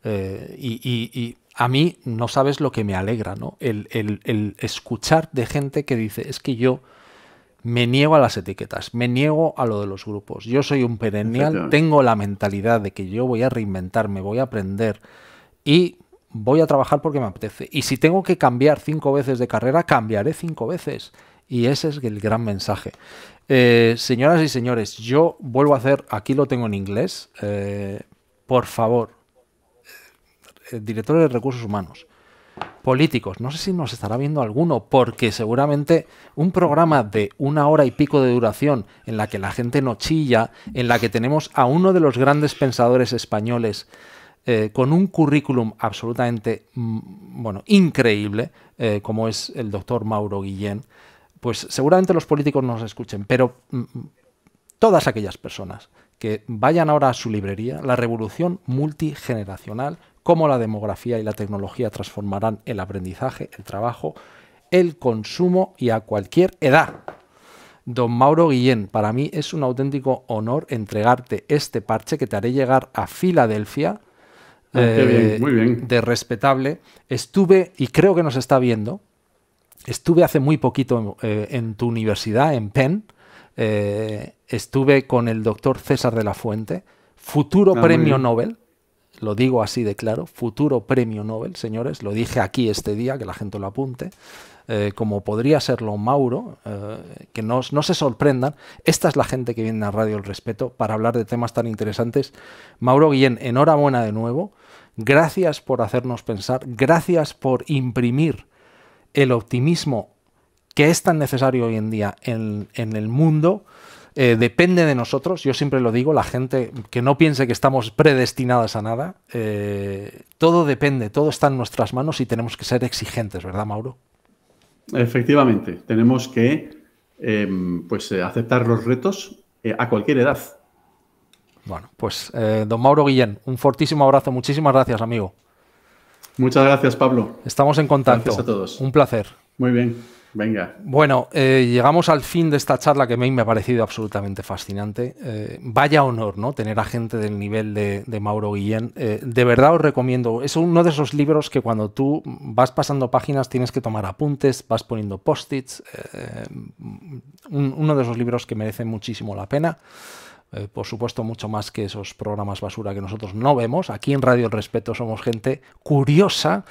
Speaker 1: eh, y, a mí no sabes lo que me alegra, ¿no? el escuchar de gente que dice, es que yo me niego a las etiquetas, me niego a lo de los grupos. Yo soy un perennial, tengo la mentalidad de que yo voy a reinventarme, voy a aprender y voy a trabajar porque me apetece. Y si tengo que cambiar cinco veces de carrera, cambiaré cinco veces. Y ese es el gran mensaje. Eh, señoras y señores, yo vuelvo a hacer, aquí lo tengo en inglés, eh, por favor, eh, directores de recursos humanos, políticos. No sé si nos estará viendo alguno, porque seguramente un programa de una hora y pico de duración en la que la gente no chilla, en la que tenemos a uno de los grandes pensadores españoles eh, con un currículum absolutamente mm, bueno, increíble, eh, como es el doctor Mauro Guillén, pues seguramente los políticos nos escuchen, pero mm, mm, todas aquellas personas que vayan ahora a su librería, La Revolución Multigeneracional, cómo la demografía y la tecnología transformarán el aprendizaje, el trabajo, el consumo y a cualquier edad. Don Mauro Guillén, para mí es un auténtico honor entregarte este parche que te haré llegar a Filadelfia. Ah, eh, bien, muy bien. De respetable. Estuve, y creo que nos está viendo, estuve hace muy poquito eh, en tu universidad, en Penn. Eh, estuve con el doctor César de la Fuente, futuro ah, premio Nobel lo digo así de claro, futuro premio Nobel, señores, lo dije aquí este día, que la gente lo apunte, eh, como podría serlo Mauro, eh, que no, se sorprendan, esta es la gente que viene a Radio El Respeto para hablar de temas tan interesantes. Mauro Guillén, enhorabuena de nuevo, gracias por hacernos pensar, gracias por imprimir el optimismo que es tan necesario hoy en día en el mundo. Eh, depende de nosotros, yo siempre lo digo, la gente que no piense que estamos predestinadas a nada, eh, todo depende, todo está en nuestras manos y tenemos que ser exigentes, ¿verdad, Mauro?
Speaker 2: Efectivamente, tenemos que em, pues, eh, aceptar los retos a cualquier edad. Bueno, pues
Speaker 1: don Mauro Guillén, un fortísimo abrazo, muchísimas gracias, amigo.
Speaker 2: Muchas gracias, Pablo. Estamos en
Speaker 1: contacto. Gracias a todos. Un placer. Muy bien. Venga. Bueno, eh, llegamos al fin de esta charla que a mí me ha parecido absolutamente fascinante. Eh, vaya honor, ¿no? Tener a gente del nivel de, Mauro Guillén. Eh, de verdad os recomiendo. Es uno de esos libros que cuando tú vas pasando páginas tienes que tomar apuntes, vas poniendo post-its. uno de esos libros que merecen muchísimo la pena. por supuesto, mucho más que esos programas basura que nosotros no vemos. Aquí en Radio El Respeto somos gente curiosa,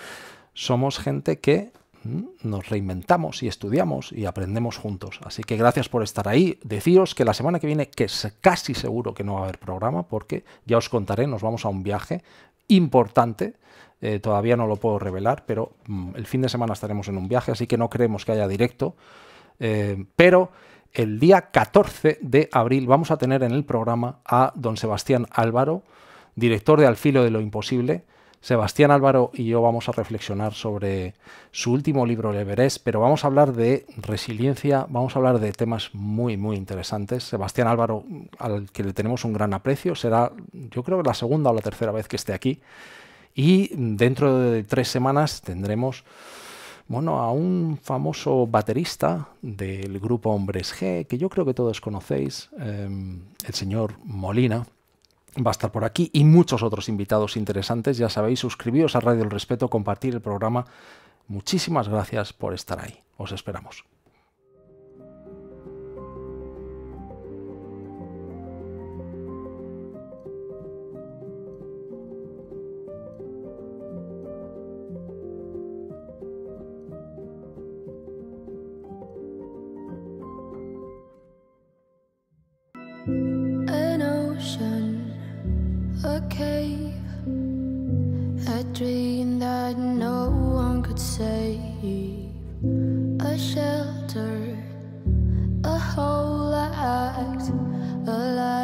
Speaker 1: somos gente que Mm, nos reinventamos y estudiamos y aprendemos juntos. Así que gracias por estar ahí. Deciros que la semana que viene, que es casi seguro que no va a haber programa, porque ya os contaré, nos vamos a un viaje importante. Eh, todavía no lo puedo revelar, pero mm, el fin de semana estaremos en un viaje, así que no creemos que haya directo. Eh, pero el día 14 de abril vamos a tener en el programa a don Sebastián Álvaro, director de Al Filo de lo Imposible Sebastián Álvaro y yo vamos a reflexionar sobre su último libro, El Everest, pero vamos a hablar de resiliencia, vamos a hablar de temas muy, muy interesantes. Sebastián Álvaro, al que le tenemos un gran aprecio, será yo creo la segunda o la tercera vez que esté aquí. Y dentro de tres semanas tendremos bueno, a un famoso baterista del grupo Hombres G, que yo creo que todos conocéis, em, el señor Molina va a estar por aquí y muchos otros invitados interesantes. Ya sabéis, suscribiros a Radio El Respeto, compartir el programa. Muchísimas gracias por estar ahí. Os esperamos. shelter, a whole lot alive.